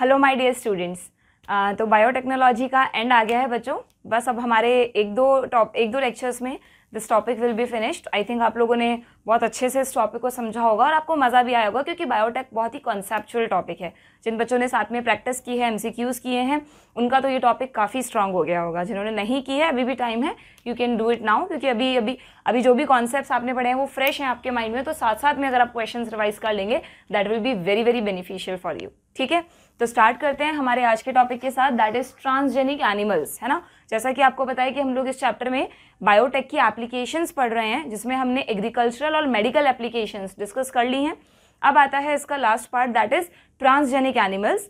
Hello my dear students तो biotechnology का end आ गया है बच्चों बस अब हमारे एक दो टॉप एक दो लेक्चर्स में this topic will be finished I think आप लोगों ने बहुत अच्छे से इस टॉपिक को समझा होगा और आपको मज़ा भी आया होगा क्योंकि बायोटेक बहुत ही कॉन्सेप्चुअल टॉपिक है जिन बच्चों ने साथ में प्रैक्टिस की है एम किए हैं उनका तो ये टॉपिक काफ़ी स्ट्रांग हो गया होगा जिन्होंने नहीं की है अभी भी टाइम है you can do it now क्योंकि अभी अभी अभी जो भी कॉन्सेप्ट आपने पढ़े हैं वो फ्रेश हैं आपके माइंड में तो साथ साथ में अगर आप क्वेश्चन रिवाइज कर लेंगे that will be very very beneficial for you ठीक है तो स्टार्ट करते हैं हमारे आज के टॉपिक के साथ दैट इज ट्रांसजेनिक एनिमल्स है ना जैसा कि आपको पता है कि हम लोग इस चैप्टर में बायोटेक की एप्लीकेशंस पढ़ रहे हैं जिसमें हमने एग्रीकल्चरल और मेडिकल एप्लीकेशंस डिस्कस कर ली हैं अब आता है इसका last part that is transgenic animals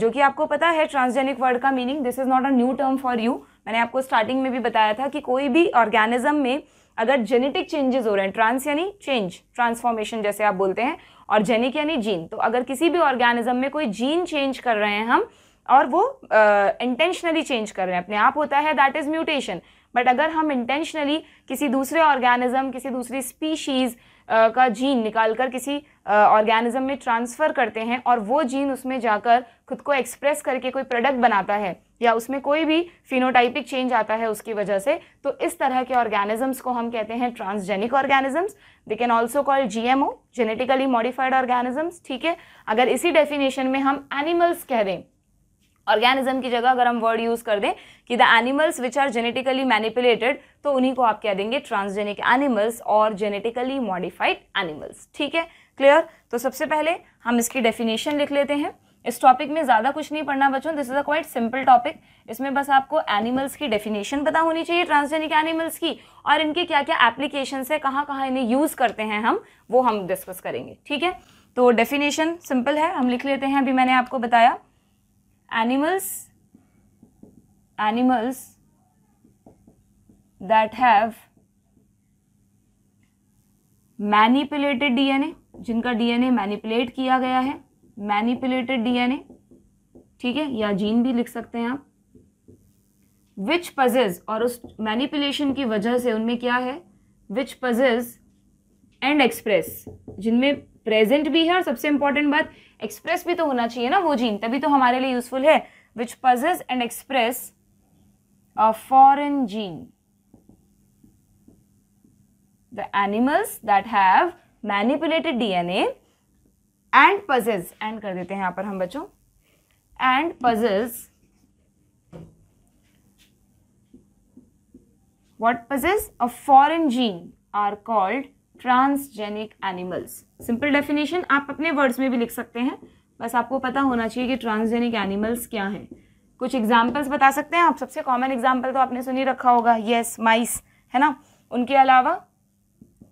जो कि आपको पता है ट्रांसजेनिक वर्ड का meaning this is not a new term for you मैंने आपको स्टार्टिंग में भी बताया था कि कोई भी ऑर्गेनिज्म में अगर जेनेटिक चेंजेस हो रहे हैं ट्रांस यानी चेंज ट्रांसफॉर्मेशन जैसे आप बोलते हैं ऑर्गेनिक यानी जीन तो अगर किसी भी ऑर्गेनिज्म में कोई जीन चेंज कर रहे हैं हम और वो इंटेंशनली uh, चेंज कर रहे हैं अपने आप होता है दैट इज़ म्यूटेशन बट अगर हम इंटेंशनली किसी दूसरे ऑर्गेनिज्म किसी दूसरी स्पीशीज़ uh, का जीन निकाल कर किसी ऑर्गेनिज्म uh, में ट्रांसफ़र करते हैं और वो जीन उसमें जाकर खुद को एक्सप्रेस करके कोई प्रोडक्ट बनाता है या उसमें कोई भी फिनोटाइपिक चेंज आता है उसकी वजह से तो इस तरह के ऑर्गेनिजम्स को हम कहते हैं transgenic organisms they can also call GMO genetically modified organisms ठीक है अगर इसी डेफिनेशन में हम एनिमल्स कह दें ऑर्गेनिज्म की जगह अगर हम वर्ड यूज़ कर दें कि the animals which are genetically manipulated तो उन्हीं को आप कह देंगे ट्रांसजेनिक एनिमल्स और जेनेटिकली मॉडिफाइड एनिमल्स ठीक है क्लियर तो सबसे पहले हम इसकी डेफिनेशन लिख लेते हैं इस टॉपिक में ज़्यादा कुछ नहीं पढ़ना बच्चों this is a quite simple topic इसमें बस आपको एनिमल्स की डेफिनेशन पता होनी चाहिए ट्रांसजेनिक एनिमल्स की और इनके क्या क्या एप्लीकेशन है कहाँ कहाँ इन्हें यूज़ करते हैं हम वो हम डिस्कस करेंगे ठीक है तो डेफिनेशन सिंपल है हम लिख लेते हैं अभी मैंने आपको बताया animals animals that have manipulated DNA जिनका डीएनए मैनिपुलेट किया गया है मैनिपुलेटेड डीएनए ठीक है या जीन भी लिख सकते हैं आप विच पजेज और उस मैनिपुलेशन की वजह से उनमें क्या है विच पजेज एंड एक्सप्रेस जिनमें प्रेजेंट भी है और सबसे इंपॉर्टेंट बात एक्सप्रेस भी तो होना चाहिए ना वो जीन तभी तो हमारे लिए यूजफुल है which possess and express a foreign gene the animals that have manipulated DNA and possess and कर देते हैं यहां पर हम बच्चों and possess what possess a foreign gene are called transgenic animals simple definition आप अपने वर्ड्स में भी लिख सकते हैं बस आपको पता होना चाहिए कि ट्रांसजेनिक एनिमल्स क्या हैं कुछ एग्जाम्पल्स बता सकते हैं आप सबसे कॉमन एग्जाम्पल तो आपने सुनी रखा होगा यस yes, माइस है ना उनके अलावा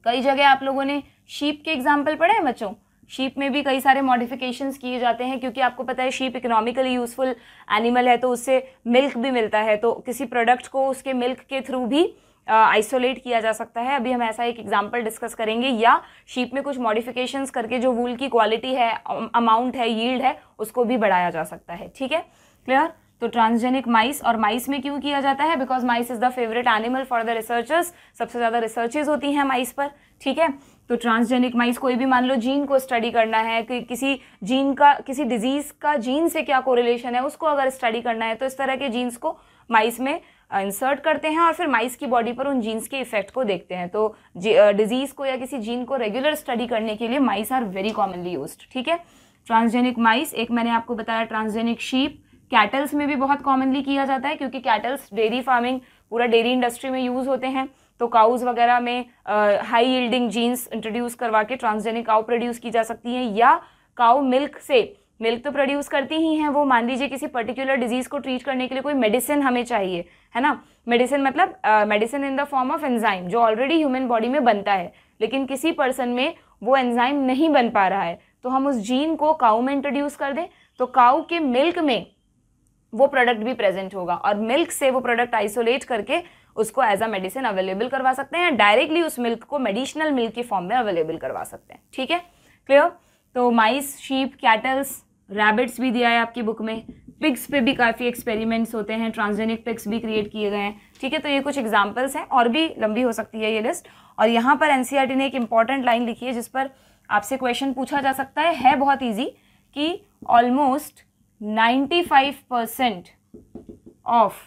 कई जगह आप लोगों ने शीप के एग्जाम्पल पढ़े हैं बच्चों शीप में भी कई सारे मॉडिफिकेशंस किए जाते हैं क्योंकि आपको पता है शीप इकोनॉमिकली यूज़फुल एनिमल है तो उससे मिल्क भी मिलता है तो किसी प्रोडक्ट को उसके मिल्क के थ्रू भी आइसोलेट uh, किया जा सकता है अभी हम ऐसा एक एग्जाम्पल डिस्कस करेंगे या शीप में कुछ मॉडिफिकेशंस करके जो वूल की क्वालिटी है अमाउंट है यील्ड है उसको भी बढ़ाया जा सकता है ठीक है क्लियर तो ट्रांसजेनिक माइस और माइस में क्यों किया जाता है because mice is the favourite animal for the researchers सबसे ज़्यादा रिसर्चेज होती हैं माइस पर ठीक है तो ट्रांसजेनिक माइस कोई भी मान लो जीन को स्टडी करना है कि किसी जीन का किसी डिजीज़ का जीन से क्या कोरिलेशन है उसको अगर स्टडी करना है तो इस तरह के जीन्स को माइस में इंसर्ट करते हैं और फिर माइस की बॉडी पर उन जीन्स के इफेक्ट को देखते हैं तो डिजीज़ को या किसी जीन को रेगुलर स्टडी करने के लिए mice are very commonly use ठीक है ट्रांसजेनिक माइस एक मैंने आपको बताया ट्रांसजेनिक शीप कैटल्स में भी बहुत कॉमनली किया जाता है क्योंकि कैटल्स डेयरी फार्मिंग पूरा डेयरी इंडस्ट्री में यूज़ होते हैं तो काउज वगैरह में हाई यील्डिंग जीन्स इंट्रोड्यूस करवा के ट्रांसजेनिक काउ प्रोड्यूस की जा सकती हैं या काउ मिल्क से मिल्क तो प्रोड्यूस करती ही हैं वो मान लीजिए किसी पर्टिकुलर डिजीज़ को ट्रीट करने के लिए कोई मेडिसिन हमें चाहिए है ना मेडिसिन मतलब medicine in the form of enzyme जो ऑलरेडी ह्यूमन बॉडी में बनता है लेकिन किसी पर्सन में वो एंजाइम नहीं बन पा रहा है तो हम उस जीन को काऊ में इंट्रोड्यूस कर दें तो काऊ के मिल्क में वो प्रोडक्ट भी प्रेजेंट होगा और मिल्क से वो प्रोडक्ट आइसोलेट करके उसको एज अ मेडिसिन अवेलेबल करवा सकते हैं या डायरेक्टली उस मिल्क को मेडिसिनल मिल्क के फॉर्म में अवेलेबल करवा सकते हैं ठीक है क्लियर तो माइस शीप कैटल्स रैबिट्स भी दिया है आपकी बुक में पिग्स पे भी काफ़ी एक्सपेरिमेंट्स होते हैं ट्रांसजेनिक पिग्स भी क्रिएट किए गए हैं ठीक है तो ये कुछ एग्जाम्पल्स हैं और भी लंबी हो सकती है ये लिस्ट और यहाँ पर एनसीईआरटी e ने एक इंपॉर्टेंट लाइन लिखी है जिस पर आपसे क्वेश्चन पूछा जा सकता है है बहुत ईजी कि almost 95 percent of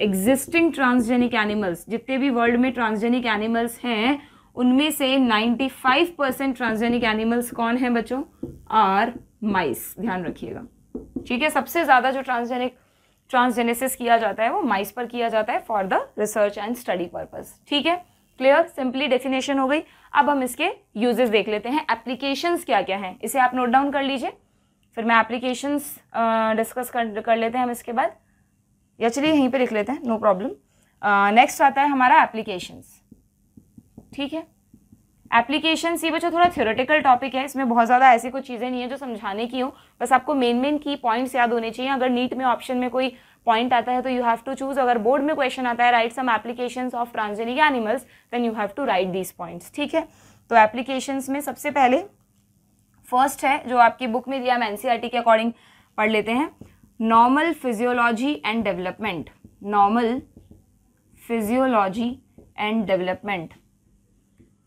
existing transgenic animals जितने भी वर्ल्ड में ट्रांसजेनिक एनिमल्स हैं उनमें से 95 परसेंट ट्रांसजेनिक एनिमल्स कौन हैं बच्चों आर माइस ध्यान रखिएगा ठीक है सबसे ज़्यादा जो ट्रांसजेनिक ट्रांसजेनेसिस किया जाता है वो माइस पर किया जाता है for the research and study purpose ठीक है क्लियर सिंपली डेफिनेशन हो गई अब हम इसके यूजेस देख लेते हैं एप्लीकेशंस क्या क्या हैं इसे आप नोट डाउन कर लीजिए फिर मैं एप्लीकेशंस डिस्कस कर, कर लेते हैं हम इसके बाद या चलिए यहीं पे लिख लेते हैं नो प्रॉब्लम नेक्स्ट आता है हमारा एप्लीकेशंस ठीक है एप्लीकेशंस ये बच्चों थोड़ा थ्योरेटिकल टॉपिक है इसमें बहुत ज़्यादा ऐसी कुछ चीज़ें नहीं है जो समझाने की हो बस आपको मेन मेन की पॉइंट्स याद होने चाहिए अगर नीट में ऑप्शन में कोई पॉइंट आता है तो यू हैव टू चूज अगर बोर्ड में क्वेश्चन आता है write some application of transgenic animals then you have to write these points ठीक है तो एप्लीकेशंस में सबसे पहले फर्स्ट है जो आपकी बुक में दिया हम एन e के अकॉर्डिंग पढ़ लेते हैं normal physiology and development normal physiology and development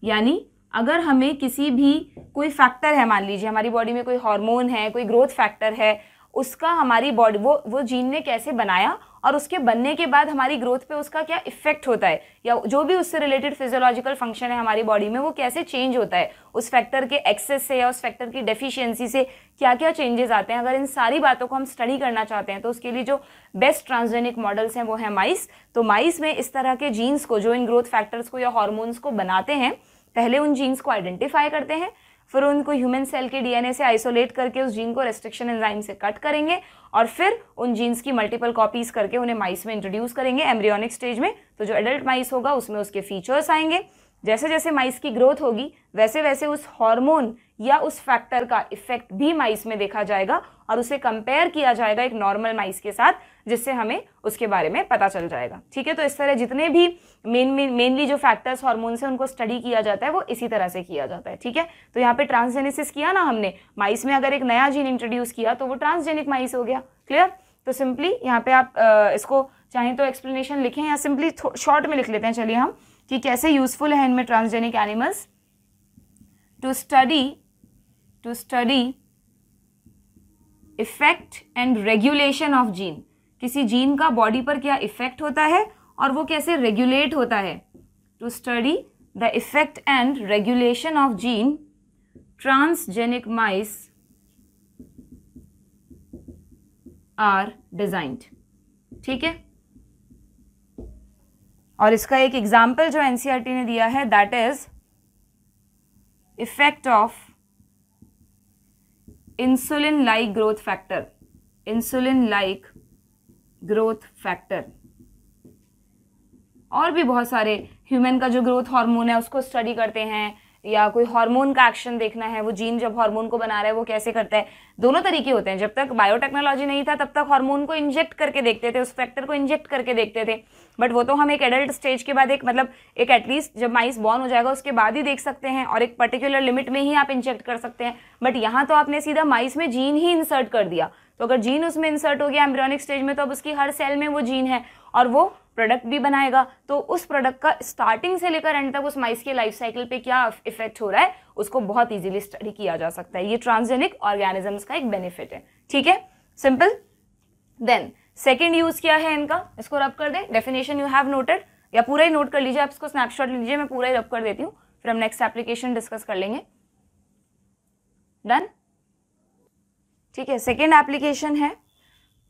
यानी अगर हमें किसी भी कोई फैक्टर है मान लीजिए हमारी बॉडी में कोई हार्मोन है कोई ग्रोथ फैक्टर है उसका हमारी बॉडी वो वो जीन ने कैसे बनाया और उसके बनने के बाद हमारी ग्रोथ पे उसका क्या इफेक्ट होता है या जो भी उससे रिलेटेड फिजियोलॉजिकल फंक्शन है हमारी बॉडी में वो कैसे चेंज होता है उस फैक्टर के एक्सेस से या उस फैक्टर की डेफिशिएंसी से क्या क्या चेंजेस आते हैं अगर इन सारी बातों को हम स्टडी करना चाहते हैं तो उसके लिए जो बेस्ट ट्रांसजेनिक मॉडल्स हैं वो है माइस तो माइस में इस तरह के जीन्स को जो इन ग्रोथ फैक्टर्स को या हॉर्मोन्स को बनाते हैं पहले उन जीन्स को आइडेंटिफाई करते हैं फिर उनको ह्यूमन सेल के डीएनए से आइसोलेट करके उस जीन को रेस्ट्रिक्शन एंजाइम से कट करेंगे और फिर उन जीन्स की मल्टीपल कॉपीज करके उन्हें माइस में इंट्रोड्यूस करेंगे एम्ब्रियोनिक स्टेज में तो जो एडल्ट माइस होगा उसमें उसके फीचर्स आएंगे जैसे जैसे माइस की ग्रोथ होगी वैसे वैसे उस हार्मोन या उस फैक्टर का इफेक्ट भी माइस में देखा जाएगा और उसे कंपेयर किया जाएगा एक नॉर्मल माइस के साथ जिससे हमें उसके बारे में पता चल जाएगा ठीक है तो इस तरह जितने भी मेन मेनली जो फैक्टर्स हार्मोन से उनको स्टडी किया जाता है वो इसी तरह से किया जाता है ठीक है तो यहाँ पे ट्रांसजेनेसिस किया ना हमने माइस में अगर एक नया जीन इंट्रोड्यूस किया तो वो ट्रांसजेनिक माइस हो गया क्लियर तो सिंपली यहाँ पे आप आ, इसको चाहे तो एक्सप्लेनेशन लिखें या सिंपली शॉर्ट में लिख लेते हैं चलिए हम कि कैसे यूजफुल है इनमें transgenic animals to study to study effect and regulation of gene किसी जीन का बॉडी पर क्या इफेक्ट होता है और वो कैसे रेगुलेट होता है to study the effect and regulation of gene transgenic mice are designed ठीक है और इसका एक एग्जाम्पल जो एनसीआरटी e ने दिया है that is effect of insulin like growth factor insulin like growth factor और भी बहुत सारे ह्यूमन का जो ग्रोथ हार्मोन है उसको स्टडी करते हैं या कोई हार्मोन का एक्शन देखना है वो जीन जब हार्मोन को बना रहा है वो कैसे करता है दोनों तरीके होते हैं जब तक बायोटेक्नोलॉजी नहीं था तब तक हार्मोन को इंजेक्ट करके देखते थे उस फैक्टर को इंजेक्ट करके देखते थे बट वो तो हम एक एडल्ट स्टेज के बाद एक मतलब एक एटलीस्ट जब माइस बॉर्न हो जाएगा उसके बाद ही देख सकते हैं और एक पर्टिकुलर लिमिट में ही आप इंजेक्ट कर सकते हैं बट यहाँ तो आपने सीधा माइस में जीन ही इंसर्ट कर दिया तो अगर जीन उसमें इंसर्ट हो गया एम्ब्रियोनिक स्टेज में तो अब उसकी हर सेल में वो जीन है और वो प्रोडक्ट भी बनाएगा तो उस प्रोडक्ट का स्टार्टिंग से लेकर एंड तक उस माइस के लाइफ साइकिल पे क्या इफेक्ट हो रहा है उसको बहुत इजीली स्टडी किया जा सकता है ये ट्रांसजेनिक ऑर्गेनिजम्स का एक बेनिफिट है ठीक है सिंपल देन सेकेंड यूज क्या है इनका इसको रब कर दें डेफिनेशन यू हैव नोटेड या पूरा ही नोट कर लीजिए आप इसको स्नैपशॉट लीजिए मैं पूरा ही रब कर देती हूँ फिर हम नेक्स्ट एप्लीकेशन डिस्कस कर लेंगे डन ठीक है सेकेंड एप्लीकेशन है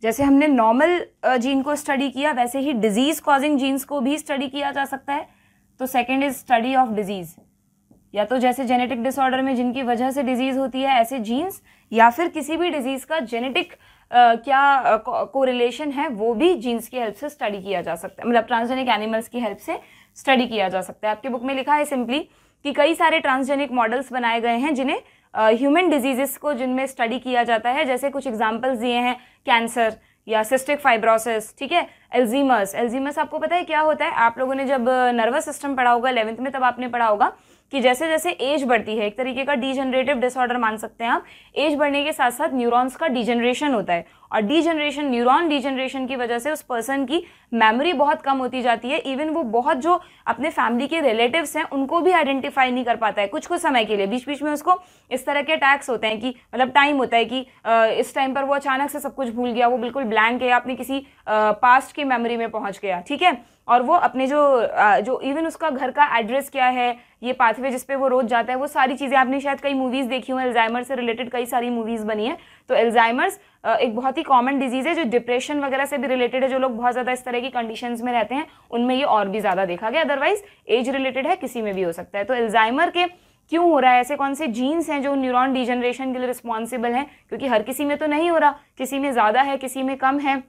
जैसे हमने नॉर्मल जीन को स्टडी किया वैसे ही डिजीज़ कॉजिंग जीन्स को भी स्टडी किया जा सकता है तो second is study of disease या तो जैसे जेनेटिक डिसऑर्डर में जिनकी वजह से डिजीज़ होती है ऐसे जीन्स या फिर किसी भी डिजीज़ का जेनेटिक क्या कोरिलेशन है वो भी जीन्स की हेल्प से स्टडी किया जा सकता है मतलब ट्रांसजेनिक एनिमल्स की हेल्प से स्टडी किया जा सकता है आपके बुक में लिखा है सिंपली कि कई सारे ट्रांसजेनिक मॉडल्स बनाए गए हैं जिन्हें ह्यूमन डिजीजेस को जिनमें स्टडी किया जाता है जैसे कुछ एग्जाम्पल्स दिए हैं कैंसर या सिस्टिक फाइब्रोसिस ठीक है एल्जीमस एल्जीमस आपको पता है क्या होता है आप लोगों ने जब नर्वस सिस्टम पढ़ा होगा इलेवंथ में तब आपने पढ़ा होगा कि जैसे जैसे एज बढ़ती है एक तरीके का डीजनरेटिव डिसऑर्डर मान सकते हैं आप एज बढ़ने के साथ साथ न्यूरॉन्स का डिजनरेशन होता है और डी न्यूरोन न्यूरॉन जनरेशन की वजह से उस पर्सन की मेमोरी बहुत कम होती जाती है इवन वो बहुत जो अपने फैमिली के रिलेटिव्स हैं उनको भी आइडेंटिफाई नहीं कर पाता है कुछ कुछ समय के लिए बीच बीच में उसको इस तरह के अटैक्स होते हैं कि मतलब टाइम होता है कि इस टाइम पर वो अचानक से सब कुछ भूल गया वो बिल्कुल ब्लैंक है अपने किसी पास्ट की मेमोरी में पहुँच गया ठीक है और वो अपने जो जो इवन उसका घर का एड्रेस क्या है ये पाथवे जिसपे वो रोज जाता है वो सारी चीज़ें आपने शायद कई मूवीज़ देखी हुई हैं एल्जाइमर से रिलेटेड कई सारी मूवीज़ बनी है तो एल्जाइमर्स एक बहुत ही कॉमन डिजीज़ है जो डिप्रेशन वगैरह से भी रिलेटेड है जो लोग बहुत ज़्यादा इस तरह की कंडीशंस में रहते हैं उनमें ये और भी ज़्यादा देखा गया अदरवाइज एज रिलेटेड है किसी में भी हो सकता है तो एल्जाइमर के क्यों हो रहा है ऐसे कौन से जीन्स हैं जो न्यूरॉन डिजनरेशन के लिए रिस्पॉन्सिबल हैं क्योंकि हर किसी में तो नहीं हो रहा किसी में ज़्यादा है किसी में कम है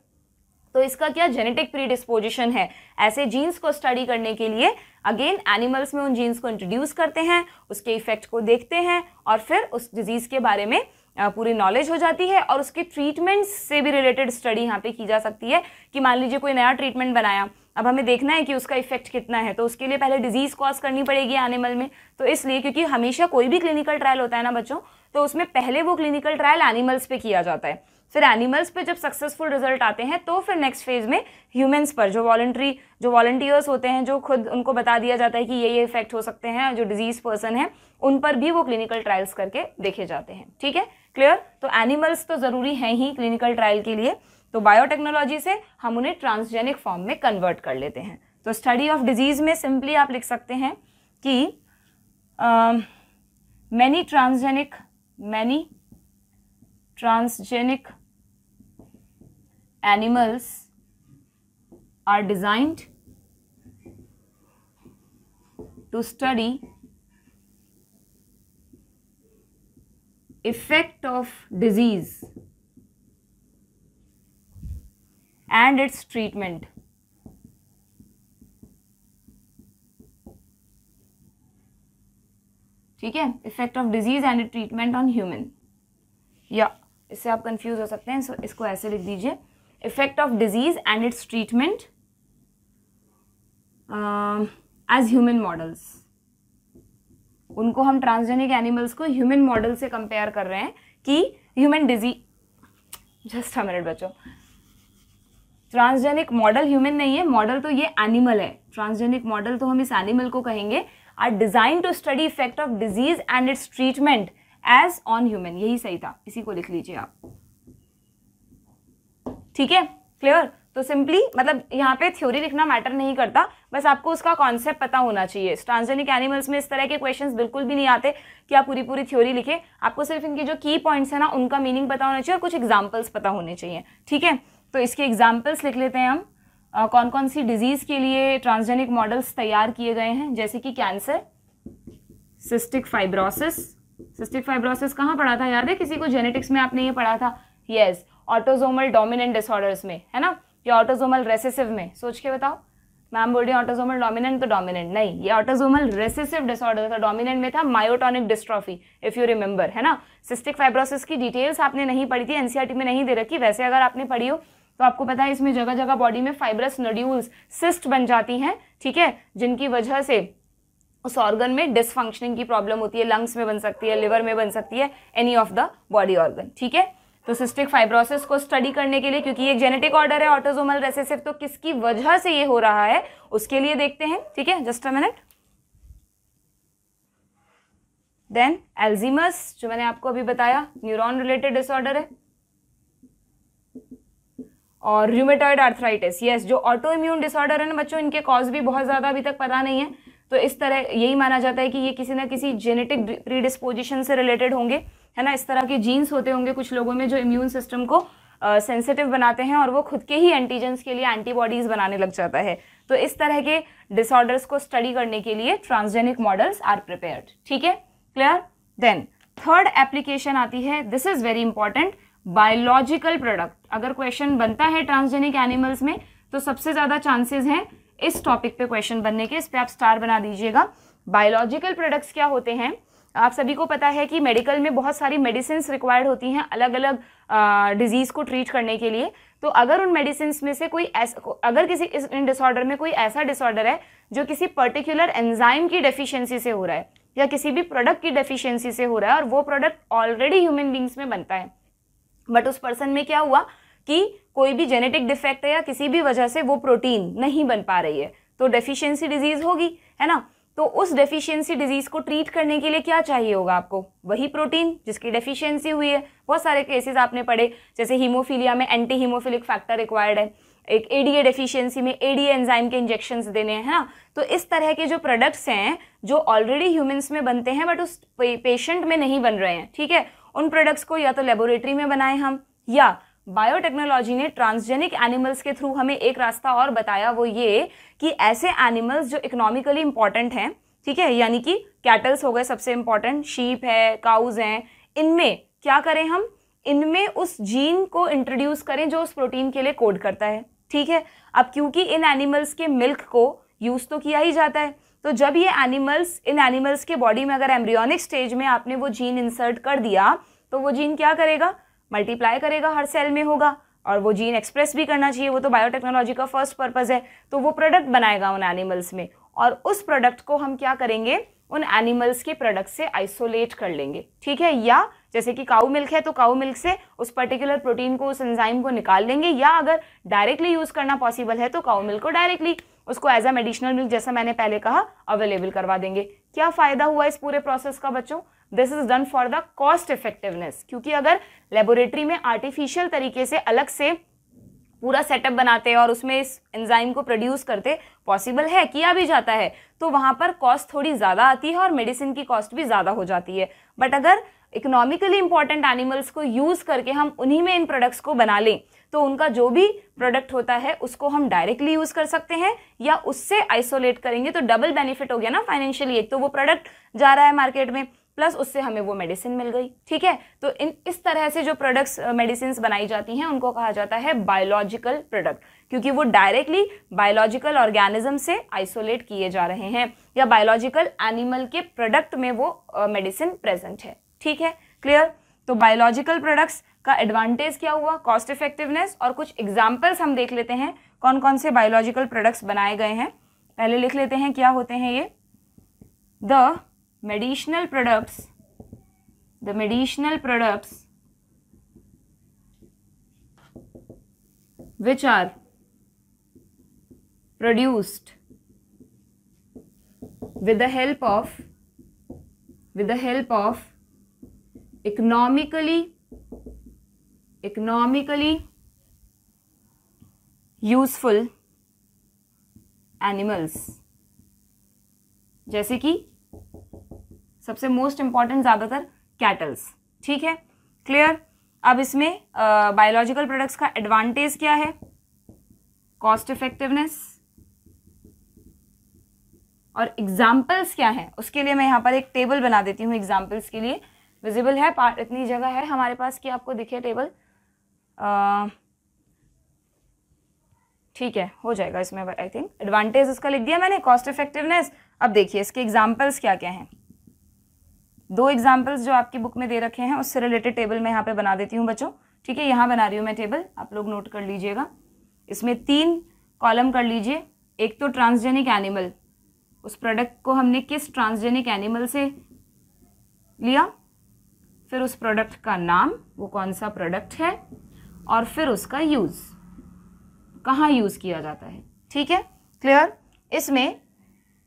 तो इसका क्या जेनेटिक प्रीडिस्पोजिशन है ऐसे जीन्स को स्टडी करने के लिए अगेन एनिमल्स में उन जीन्स को इंट्रोड्यूस करते हैं उसके इफेक्ट को देखते हैं और फिर उस डिजीज़ के बारे में पूरी नॉलेज हो जाती है और उसके ट्रीटमेंट्स से भी रिलेटेड स्टडी यहाँ पे की जा सकती है कि मान लीजिए कोई नया ट्रीटमेंट बनाया अब हमें देखना है कि उसका इफेक्ट कितना है तो उसके लिए पहले डिजीज़ कॉज करनी पड़ेगी एनिमल में तो इसलिए क्योंकि हमेशा कोई भी क्लिनिकल ट्रायल होता है ना बच्चों तो उसमें पहले वो क्लिनिकल ट्रायल एनिमल्स पर किया जाता है फिर एनिमल्स पे जब सक्सेसफुल रिजल्ट आते हैं तो फिर नेक्स्ट फेज में ह्यूमंस पर जो वॉल्ट्री जो वॉल्टियर्स होते हैं जो खुद उनको बता दिया जाता है कि ये ये इफेक्ट हो सकते हैं जो डिजीज़ पर्सन है उन पर भी वो क्लिनिकल ट्रायल्स करके देखे जाते हैं ठीक है क्लियर तो एनिमल्स तो ज़रूरी हैं ही क्लिनिकल ट्रायल के लिए तो बायोटेक्नोलॉजी से हम उन्हें ट्रांसजेनिक फॉर्म में कन्वर्ट कर लेते हैं तो स्टडी ऑफ डिजीज़ में सिंपली आप लिख सकते हैं कि many transgenic many transgenic animals are designed to study effect of disease and its treatment. ठीक है effect of disease and treatment on human या इससे आप कंफ्यूज हो सकते हैं सो इसको ऐसे लिख दीजिए effect of disease and its treatment as human models उनको हम ट्रांसजेनिक एनिमल्स को ह्यूमन मॉडल से कंपेयर कर रहे हैं कि ह्यूमन डिजीज जस्ट हा मिनट बच्चों ट्रांसजेनिक मॉडल ह्यूमन नहीं है मॉडल तो ये एनिमल है ट्रांसजेनिक मॉडल तो हम इस एनिमल को कहेंगे are design to study effect of disease and its treatment as on human यही सही था इसी को लिख लीजिए आप ठीक है क्लियर तो सिंपली मतलब यहाँ पे थ्योरी लिखना मैटर नहीं करता बस आपको उसका कॉन्सेप्ट पता होना चाहिए ट्रांसजेनिक एनिमल्स में इस तरह के क्वेश्चंस बिल्कुल भी नहीं आते कि आप पूरी पूरी थ्योरी लिखें आपको सिर्फ इनके जो की पॉइंट्स हैं ना उनका मीनिंग पता होना चाहिए और कुछ एग्जाम्पल्स पता होने चाहिए ठीक है तो इसके एग्जाम्पल्स लिख लेते हैं हम आ, कौन कौन सी डिजीज़ के लिए ट्रांसजेनिक मॉडल्स तैयार किए गए हैं जैसे कि cancer cystic fibrosis cystic fibrosis कहाँ पढ़ा था याद है किसी को जेनेटिक्स में आपने ये पढ़ा था यस ऑटोजोमल डोमिनेंट डिसऑर्डर्स में है ना या ऑटोजोमल रेसेसिव में सोच के बताओ मैम बोल रही ऑटोजोमल डोमिनेंट तो डोमिनेंट नहीं ये ऑटोजोमल रेसेसिव डिसऑर्डर था डोमिनेंट में था myotonic dystrophy if you remember है ना सिस्टिक फाइब्रोसिस की डिटेल्स आपने नहीं पढ़ी थी एनसीआरटी e में नहीं दे रखी वैसे अगर आपने पढ़ी हो तो आपको पता है इसमें जगह जगह बॉडी में फाइब्रस नड्यूल्स सिस्ट बन जाती हैं ठीक है जिनकी वजह से उस ऑर्गन में डिसफंक्शनिंग की प्रॉब्लम होती है लंग्स में बन सकती है लिवर में बन सकती है any of the body organ ठीक है तो सिस्टिक फाइब्रोसिस को स्टडी करने के लिए क्योंकि ये जेनेटिक ऑर्डर है ऑटोजोमल रेसेसिव तो किसकी वजह से ये हो रहा है उसके लिए देखते हैं ठीक है just a minute then Alzheimer's जो मैंने आपको अभी बताया न्यूरॉन रिलेटेड डिसऑर्डर है और र्यूमेटॉइड आर्थराइटिस यस जो ऑटो इम्यून डिसऑर्डर है ना बच्चों इनके कॉज भी बहुत ज़्यादा अभी तक पता नहीं है तो इस तरह यही माना जाता है कि ये किसी ना किसी जेनेटिक प्रीडिस्पोजिशन से रिलेटेड होंगे है ना इस तरह के जीन्स होते होंगे कुछ लोगों में जो इम्यून सिस्टम को सेंसिटिव uh, बनाते हैं और वो खुद के ही एंटीजेंस के लिए एंटीबॉडीज़ बनाने लग जाता है तो इस तरह के डिसऑर्डर्स को स्टडी करने के लिए ट्रांसजेनिक मॉडल्स आर प्रिपेयर्ड ठीक है क्लियर देन थर्ड एप्लीकेशन आती है this is very important biological product अगर क्वेश्चन बनता है ट्रांसजेनिक एनिमल्स में तो सबसे ज़्यादा चांसेज हैं इस टॉपिक पे क्वेश्चन बनने के इस पर आप स्टार बना दीजिएगा बायोलॉजिकल प्रोडक्ट्स क्या होते हैं आप सभी को पता है कि मेडिकल में बहुत सारी मेडिसिन रिक्वायर्ड होती हैं अलग अलग डिजीज़ को ट्रीट करने के लिए तो अगर उन मेडिसिन में से कोई ऐसा अगर किसी इस डिसऑर्डर में कोई ऐसा डिसऑर्डर है जो किसी पर्टिकुलर एंजाइम की डेफिशिएंसी से हो रहा है या किसी भी प्रोडक्ट की डेफिशिएंसी से हो रहा है और वो प्रोडक्ट ऑलरेडी ह्यूमन बींग्स में बनता है बट उस पर्सन में क्या हुआ कि कोई भी जेनेटिक डिफेक्ट है या किसी भी वजह से वो प्रोटीन नहीं बन पा रही है तो डेफिशिएंसी डिजीज़ होगी है ना तो उस डेफिशिएंसी डिजीज़ को ट्रीट करने के लिए क्या चाहिए होगा आपको वही प्रोटीन जिसकी डेफिशिएंसी हुई है बहुत सारे केसेस आपने पढ़े जैसे हीमोफीलिया में एंटी हीमोफिलिक फैक्टर रिक्वायर्ड है एक एडीए डेफिशिएंसी में एडीए एंजाइम के इंजेक्शन देने हैं ना तो इस तरह के जो प्रोडक्ट्स हैं जो ऑलरेडी ह्यूमन्स में बनते हैं बट उस पेशेंट में नहीं बन रहे हैं ठीक है उन प्रोडक्ट्स को या तो लेबोरेटरी में बनाएं हम या बायोटेक्नोलॉजी ने ट्रांसजेनिक एनिमल्स के थ्रू हमें एक रास्ता और बताया वो ये कि ऐसे एनिमल्स जो इकोनॉमिकली इम्पॉर्टेंट हैं ठीक है यानी कि कैटल्स हो गए सबसे इम्पॉर्टेंट शीप है काउज हैं इनमें क्या करें हम इनमें उस जीन को इंट्रोड्यूस करें जो उस प्रोटीन के लिए कोड करता है ठीक है अब क्योंकि इन एनिमल्स के मिल्क को यूज़ तो किया ही जाता है तो जब ये एनिमल्स इन एनिमल्स के बॉडी में अगर एम्ब्रियोनिक स्टेज में आपने वो जीन इंसर्ट कर दिया तो वो जीन क्या करेगा मल्टीप्लाई करेगा हर सेल में होगा और वो जीन एक्सप्रेस भी करना चाहिए वो तो बायोटेक्नोलॉजी का फर्स्ट पर्पज़ है तो वो प्रोडक्ट बनाएगा उन एनिमल्स में और उस प्रोडक्ट को हम क्या करेंगे उन एनिमल्स के प्रोडक्ट से आइसोलेट कर लेंगे ठीक है या जैसे कि काऊ मिल्क है तो काऊ मिल्क से उस पर्टिकुलर प्रोटीन को उस एंजाइम को निकाल लेंगे या अगर डायरेक्टली यूज़ करना पॉसिबल है तो काऊ मिल्क को डायरेक्टली उसको एज अ मेडिशनल मिल्क जैसा मैंने पहले कहा अवेलेबल करवा देंगे क्या फ़ायदा हुआ इस पूरे प्रोसेस का बच्चों this is done for the cost effectiveness क्योंकि अगर लेबोरेटरी में आर्टिफिशियल तरीके से अलग से पूरा सेटअप बनाते और उसमें इस एंजाइम को प्रोड्यूस करते पॉसिबल है किया भी जाता है तो वहाँ पर कॉस्ट थोड़ी ज़्यादा आती है और मेडिसिन की कॉस्ट भी ज़्यादा हो जाती है बट अगर इकोनॉमिकली इंपॉर्टेंट एनिमल्स को यूज़ करके हम उन्हीं में इन प्रोडक्ट्स को बना लें तो उनका जो भी प्रोडक्ट होता है उसको हम डायरेक्टली यूज़ कर सकते हैं या उससे आइसोलेट करेंगे तो डबल बेनिफिट हो गया ना फाइनेंशियली एक तो वो प्रोडक्ट जा रहा है मार्केट में प्लस उससे हमें वो मेडिसिन मिल गई ठीक है तो इन इस तरह से जो प्रोडक्ट्स मेडिसिन बनाई जाती हैं उनको कहा जाता है बायोलॉजिकल प्रोडक्ट क्योंकि वो डायरेक्टली बायोलॉजिकल ऑर्गेनिज्म से आइसोलेट किए जा रहे हैं या बायोलॉजिकल एनिमल के प्रोडक्ट में वो मेडिसिन uh, प्रेजेंट है ठीक है क्लियर तो बायोलॉजिकल प्रोडक्ट्स का एडवांटेज क्या हुआ कॉस्ट इफेक्टिवनेस और कुछ एग्जाम्पल्स हम देख लेते हैं कौन कौन से बायोलॉजिकल प्रोडक्ट्स बनाए गए हैं पहले लिख लेते हैं क्या होते हैं ये the medicinal products the medicinal products which are produced with the help of with the help of economically economically useful animals जैसे कि सबसे मोस्ट इम्पॉर्टेंट ज़्यादातर कैटल्स ठीक है क्लियर अब इसमें बायोलॉजिकल प्रोडक्ट्स का एडवांटेज क्या है कॉस्ट इफेक्टिवनेस और एग्जाम्पल्स क्या है उसके लिए मैं यहाँ पर एक टेबल बना देती हूँ एग्जाम्पल्स के लिए विजिबल है पार्ट इतनी जगह है हमारे पास कि आपको दिखे टेबल ठीक है हो जाएगा इसमें आई थिंक एडवांटेज उसका लिख दिया मैंने कॉस्ट इफेक्टिवनेस अब देखिए इसके एग्जाम्पल्स क्या क्या हैं दो एग्जाम्पल्स जो आपकी बुक में दे रखे हैं उससे रिलेटेड टेबल मैं यहाँ पे बना देती हूँ बच्चों ठीक है यहाँ बना रही हूँ मैं टेबल आप लोग नोट कर लीजिएगा इसमें तीन कॉलम कर लीजिए एक तो ट्रांसजेनिक एनिमल उस प्रोडक्ट को हमने किस ट्रांसजेनिक एनिमल से लिया फिर उस प्रोडक्ट का नाम वो कौन सा प्रोडक्ट है और फिर उसका यूज़ कहाँ यूज़ किया जाता है ठीक है क्लियर इसमें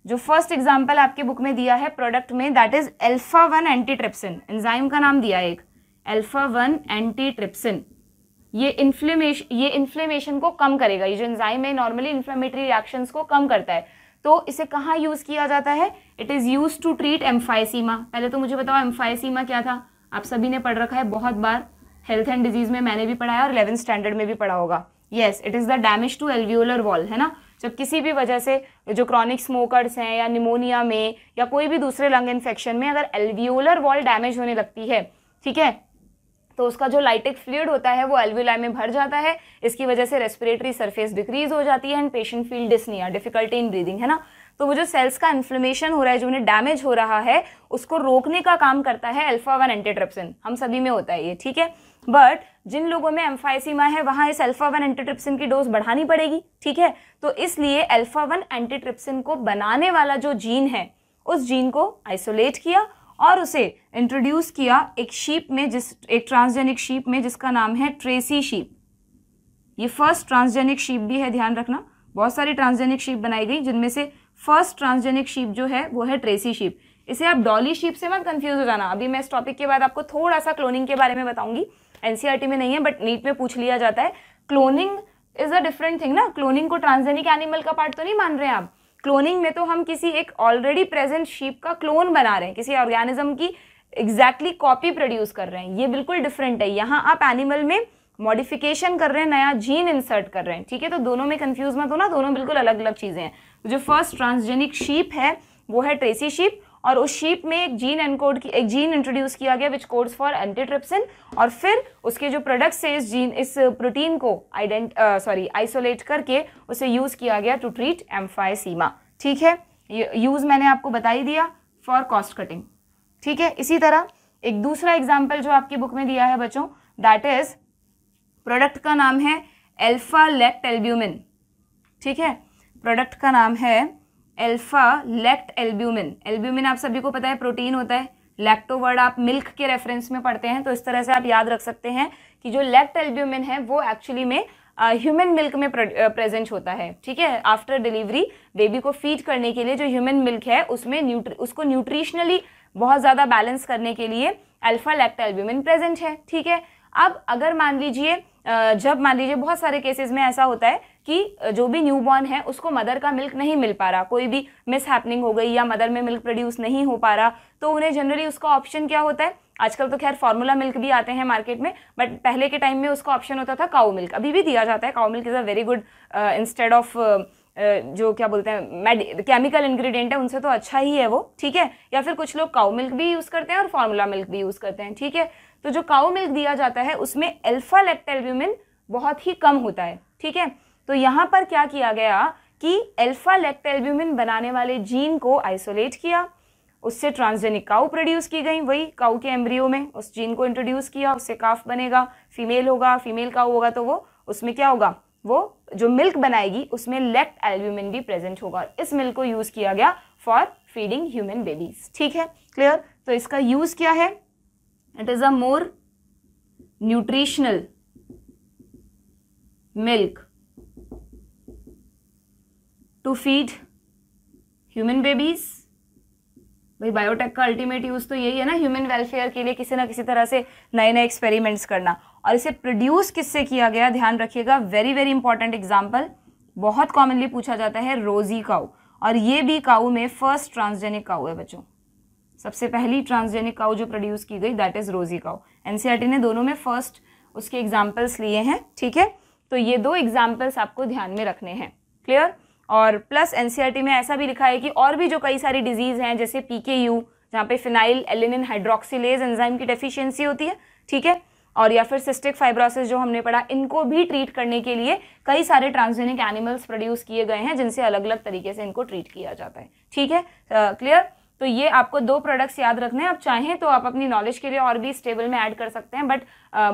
जो फर्स्ट एग्जाम्पल आपके बुक में दिया है प्रोडक्ट में that is alpha one antitrypsin enzyme का नाम दिया है एक एल्फा वन एंटीट्रिप्सिन ये इन्फ्लेमेशन ये इन्फ्लेमेशन को कम करेगा ये जो एंजाइम है नॉर्मली इन्फ्लेमेटरी रिएक्शंस को कम करता है तो इसे कहाँ यूज़ किया जाता है it is use to treat emphysema पहले तो मुझे बताओ एम्फाइसीमा क्या था आप सभी ने पढ़ रखा है बहुत बार हेल्थ एंड डिजीज़ में मैंने भी पढ़ाया और इलेवन स्टैंडर्ड में भी पढ़ा होगा yes it is the damage to alveolar wall है ना जब किसी भी वजह से जो क्रॉनिक स्मोकर्स हैं या निमोनिया में या कोई भी दूसरे लंग इन्फेक्शन में अगर एल्वियोलर वॉल डैमेज होने लगती है ठीक है तो उसका जो लाइटिक फ्लूड होता है वो एल्वियोलाई में भर जाता है इसकी वजह से रेस्पिरेटरी सरफेस डिक्रीज हो जाती है and patient feel dyspnea difficulty in breathing है ना तो वो जो सेल्स का इन्फ्लेमेशन हो रहा है जो उन्हें डैमेज हो रहा है उसको रोकने का काम करता है अल्फा वन एंटीट्रप्सिन हम सभी में होता है ये ठीक है बट जिन लोगों में एम्फाइसीमा है वहाँ इस अल्फा वन एंटीट्रिप्सिन की डोज बढ़ानी पड़ेगी ठीक है तो इसलिए अल्फा वन एंटीट्रिप्सिन को बनाने वाला जो जीन है उस जीन को आइसोलेट किया और उसे इंट्रोड्यूस किया एक शीप में जिस एक ट्रांसजेनिक शीप में जिसका नाम है ट्रेसी शीप ये फर्स्ट ट्रांसजेनिक शीप भी है ध्यान रखना बहुत सारी ट्रांसजेनिक शीप बनाई गई जिनमें से फर्स्ट ट्रांसजेनिक शीप जो है वो है ट्रेसी शीप इसे आप डॉली शीप से मत कंफ्यूज हो जाना अभी मैं इस टॉपिक के बाद आपको थोड़ा सा क्लोनिंग के बारे में बताऊंगी एन में नहीं है बट नीट में पूछ लिया जाता है cloning is a different thing ना क्लोनिंग को ट्रांसजेनिक एनिमल का पार्ट तो नहीं मान रहे हैं आप क्लोनिंग में तो हम किसी एक ऑलरेडी प्रेजेंट शीप का क्लोन बना रहे हैं किसी ऑर्गेनिज्म की एग्जैक्टली कॉपी प्रोड्यूस कर रहे हैं ये बिल्कुल डिफरेंट है यहाँ आप एनिमल में मॉडिफिकेशन कर रहे हैं नया जीन इंसर्ट कर रहे हैं ठीक है तो दोनों में कंफ्यूज मत हो ना दोनों बिल्कुल अलग अलग चीज़ें हैं जो फर्स्ट ट्रांसजेनिक शीप है वो है ट्रेसी शीप और उस शीप में एक जीन एनकोड की एक जीन इंट्रोड्यूस किया गया विच कोड्स फॉर एंटीट्रिप्सिन और फिर उसके जो प्रोडक्ट्स है इस जीन इस प्रोटीन को आइडेंट सॉरी आइसोलेट करके उसे यूज़ किया गया टू ट्रीट एम्फाइसीमा ठीक है यूज़ मैंने आपको बता ही दिया फॉर कॉस्ट कटिंग ठीक है इसी तरह एक दूसरा एग्जाम्पल जो आपकी बुक में दिया है बच्चों दैट इज प्रोडक्ट का नाम है एल्फा लेक्ट एल्ब्यूमिन ठीक है प्रोडक्ट का नाम है अल्फा लेक्ट एल्ब्यूमिन एल्ब्यूमिन आप सभी को पता है प्रोटीन होता है लैक्टो वर्ड आप मिल्क के रेफरेंस में पढ़ते हैं तो इस तरह से आप याद रख सकते हैं कि जो लेक्ट एल्ब्यूमिन है वो एक्चुअली में ह्यूमन uh, मिल्क में प्रेजेंट uh, होता है ठीक है आफ्टर डिलीवरी बेबी को फीड करने के लिए जो ह्यूमन मिल्क है उसमें न्यूट्री उसको न्यूट्रिशनली बहुत ज़्यादा बैलेंस करने के लिए अल्फा लैक्ट एल्ब्यूमिन प्रेजेंट है ठीक है अब अगर मान लीजिए uh, जब मान लीजिए बहुत सारे केसेस में ऐसा होता है कि जो भी न्यू बॉर्न है उसको मदर का मिल्क नहीं मिल पा रहा कोई भी मिस हैपनिंग हो गई या मदर में मिल्क प्रोड्यूस नहीं हो पा रहा तो उन्हें जनरली उसका ऑप्शन क्या होता है आजकल तो खैर फार्मूला मिल्क भी आते हैं मार्केट में बट पहले के टाइम में उसका ऑप्शन होता था काऊ मिल्क अभी भी दिया जाता है cow milk is a very good instead of जो क्या बोलते हैं मेड केमिकल इंग्रेडिएंट है उनसे तो अच्छा ही है वो ठीक है या फिर कुछ लोग काऊ मिल्क भी यूज़ करते हैं और फार्मूला मिल्क भी यूज़ करते हैं ठीक है तो जो काऊ मिल्क दिया जाता है उसमें एल्फा लेक्टेल्ब्यूमिन बहुत ही कम होता है ठीक है तो यहाँ पर क्या किया गया कि अल्फा लेक्टेल्ब्यूमिन बनाने वाले जीन को आइसोलेट किया उससे ट्रांसजेनिक काउ प्रोड्यूस की गई वही काउ के एम्ब्रियो में उस जीन को इंट्रोड्यूस किया उससे काफ बनेगा फीमेल होगा फीमेल काउ होगा तो वो उसमें क्या होगा वो जो मिल्क बनाएगी उसमें लेक्ट एल्ब्यूमिन भी प्रेजेंट होगा इस मिल्क को यूज़ किया गया फॉर फीडिंग ह्यूमन बेबीज ठीक है क्लियर तो इसका यूज़ क्या है it is a more nutritional milk to feed human babies भाई बायोटेक का अल्टीमेट यूज़ तो यही है ना ह्यूमन वेलफेयर के लिए किसी ना किसी तरह से नए नए एक्सपेरिमेंट्स करना और इसे प्रोड्यूस किससे किया गया ध्यान रखिएगा वेरी वेरी इंपॉर्टेंट एग्जाम्पल बहुत कॉमनली पूछा जाता है रोजी काउ और ये भी काउ में फर्स्ट ट्रांसजेनिक काऊ है बच्चों सबसे पहली ट्रांसजेनिक काउ जो प्रोड्यूस की गई that is Rosie cow NCERT ने दोनों में फर्स्ट उसके एग्जाम्पल्स लिए हैं ठीक है तो ये दो एग्जाम्पल्स आपको ध्यान में रखने हैं क्लियर और प्लस एन e में ऐसा भी लिखा है कि और भी जो कई सारी डिजीज़ हैं जैसे पी के यू जहाँ पे फिनाइल एलिनिन हाइड्रोक्सीज एंजाइम की डेफिशिएंसी होती है ठीक है और या फिर सिस्टिक फाइब्रोसिस जो हमने पढ़ा इनको भी ट्रीट करने के लिए कई सारे ट्रांसजेनिक एनिमल्स प्रोड्यूस किए गए हैं जिनसे अलग अलग तरीके से इनको ट्रीट किया जाता है ठीक है क्लियर uh, तो ये आपको दो प्रोडक्ट्स याद रखने हैं आप चाहें तो आप अपनी नॉलेज के लिए और भी इस टेबल में ऐड कर सकते हैं बट uh,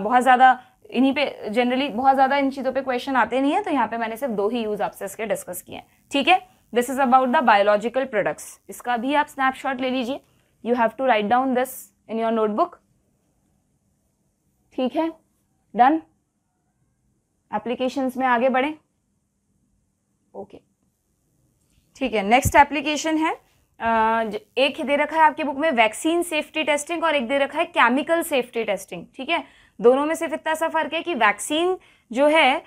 बहुत ज़्यादा इन्हीं पे जनरली बहुत ज़्यादा इन चीज़ों पे क्वेश्चन आते नहीं है तो यहाँ पे मैंने सिर्फ दो ही यूज़ आपसे इसके डिस्कस किए हैं ठीक है this is about the biological products इसका भी आप स्नैपशॉट ले लीजिए you have to write down this in your notebook ठीक है डन एप्लीकेशन में आगे बढ़े ओके ठीक है नेक्स्ट एप्लीकेशन है एक दे रखा है आपके बुक में वैक्सीन सेफ्टी टेस्टिंग और एक दे रखा है केमिकल सेफ्टी टेस्टिंग ठीक है दोनों में सिर्फ इतना सा फर्क है कि वैक्सीन जो है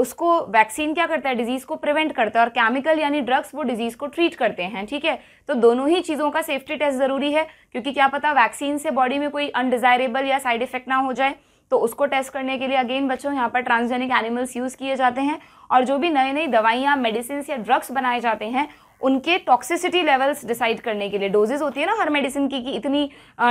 उसको वैक्सीन क्या करता है डिजीज़ को प्रिवेंट करता है और केमिकल यानी ड्रग्स वो डिजीज़ को ट्रीट करते हैं ठीक है तो दोनों ही चीज़ों का सेफ्टी टेस्ट ज़रूरी है क्योंकि क्या पता वैक्सीन से बॉडी में कोई अनडिज़ायरेबल या साइड इफेक्ट ना हो जाए तो उसको टेस्ट करने के लिए अगेन बच्चों यहाँ पर ट्रांसजेनिक एनिमल्स यूज़ किए जाते हैं और जो भी नए नई दवाइयाँ मेडिसिन या ड्रग्स बनाए जाते हैं उनके टॉक्सिसिटी लेवल्स डिसाइड करने के लिए डोजेज होती है ना हर मेडिसिन की कि इतनी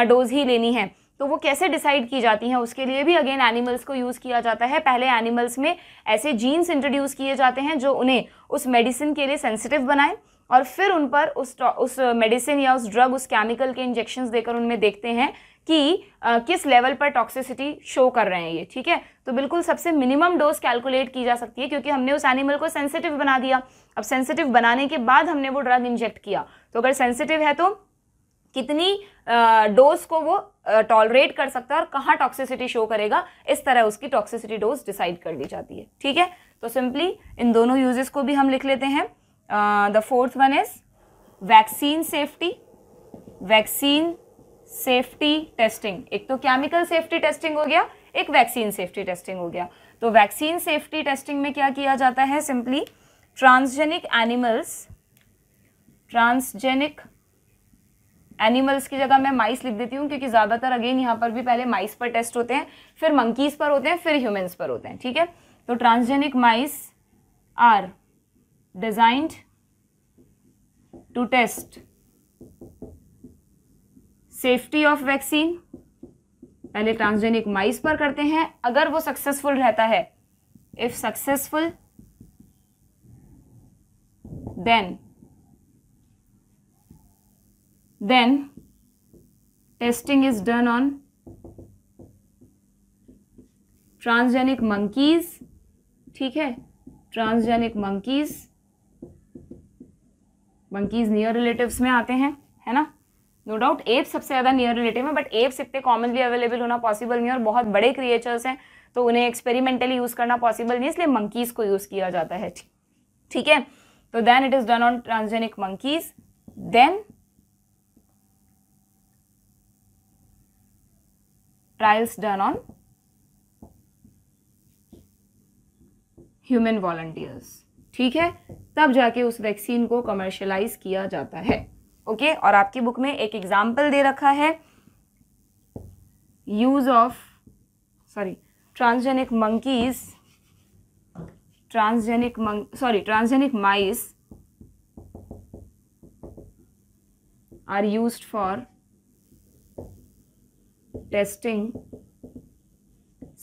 डोज ही लेनी है तो वो कैसे डिसाइड की जाती हैं उसके लिए भी अगेन एनिमल्स को यूज़ किया जाता है पहले एनिमल्स में ऐसे जीन्स इंट्रोड्यूस किए जाते हैं जो उन्हें उस मेडिसिन के लिए सेंसिटिव बनाए और फिर उन पर उस उस मेडिसिन या उस ड्रग उस केमिकल के इंजेक्शन देकर उनमें देखते हैं कि आ, किस लेवल पर टॉक्सिसिटी शो कर रहे हैं ये ठीक है तो बिल्कुल सबसे मिनिमम डोज कैलकुलेट की जा सकती है क्योंकि हमने उस एनिमल को सेंसिटिव बना दिया अब सेंसिटिव बनाने के बाद हमने वो ड्रग इंजेक्ट किया तो अगर सेंसिटिव है तो कितनी डोज को वो टॉलरेट कर सकता है और कहाँ टॉक्सिसिटी शो करेगा इस तरह उसकी टॉक्सिसिटी डोज डिसाइड कर ली जाती है ठीक है तो सिंपली इन दोनों यूजेस को भी हम लिख लेते हैं the fourth one is vaccine safety vaccine safety testing एक तो केमिकल सेफ्टी टेस्टिंग हो गया एक वैक्सीन सेफ्टी टेस्टिंग हो गया तो वैक्सीन सेफ्टी टेस्टिंग में क्या किया जाता है simply transgenic animals transgenic animals की जगह मैं माइस लिख देती हूँ क्योंकि ज़्यादातर अगेन यहाँ पर भी पहले माइस पर टेस्ट होते हैं फिर मंकीज़ पर होते हैं फिर ह्यूमन्स पर होते हैं ठीक है तो transgenic mice are designed to test safety of vaccine पहले ट्रांसजेनिक माइस पर करते हैं अगर वो सक्सेसफुल रहता है if successful then then testing is done on transgenic monkeys ठीक है transgenic monkeys monkeys near relatives में आते हैं है ना नो डाउट एप सबसे ज़्यादा नियर रिलेटिव है बट एप्स इतने कॉमनली अवेलेबल होना पॉसिबल नहीं है और बहुत बड़े क्रिएचर्स हैं तो उन्हें एक्सपेरिमेंटली यूज़ करना पॉसिबल नहीं इसलिए मंकीज़ को यूज़ किया जाता है ठीक है तो then it is done on transgenic monkeys then trials done on human volunteers ठीक है तब जाके उस वैक्सीन को कमर्शलाइज किया जाता है ओके okay? और आपकी बुक में एक एग्जाम्पल दे रखा है use of sorry transgenic monkeys transgenic mung sorry transgenic mice are used for testing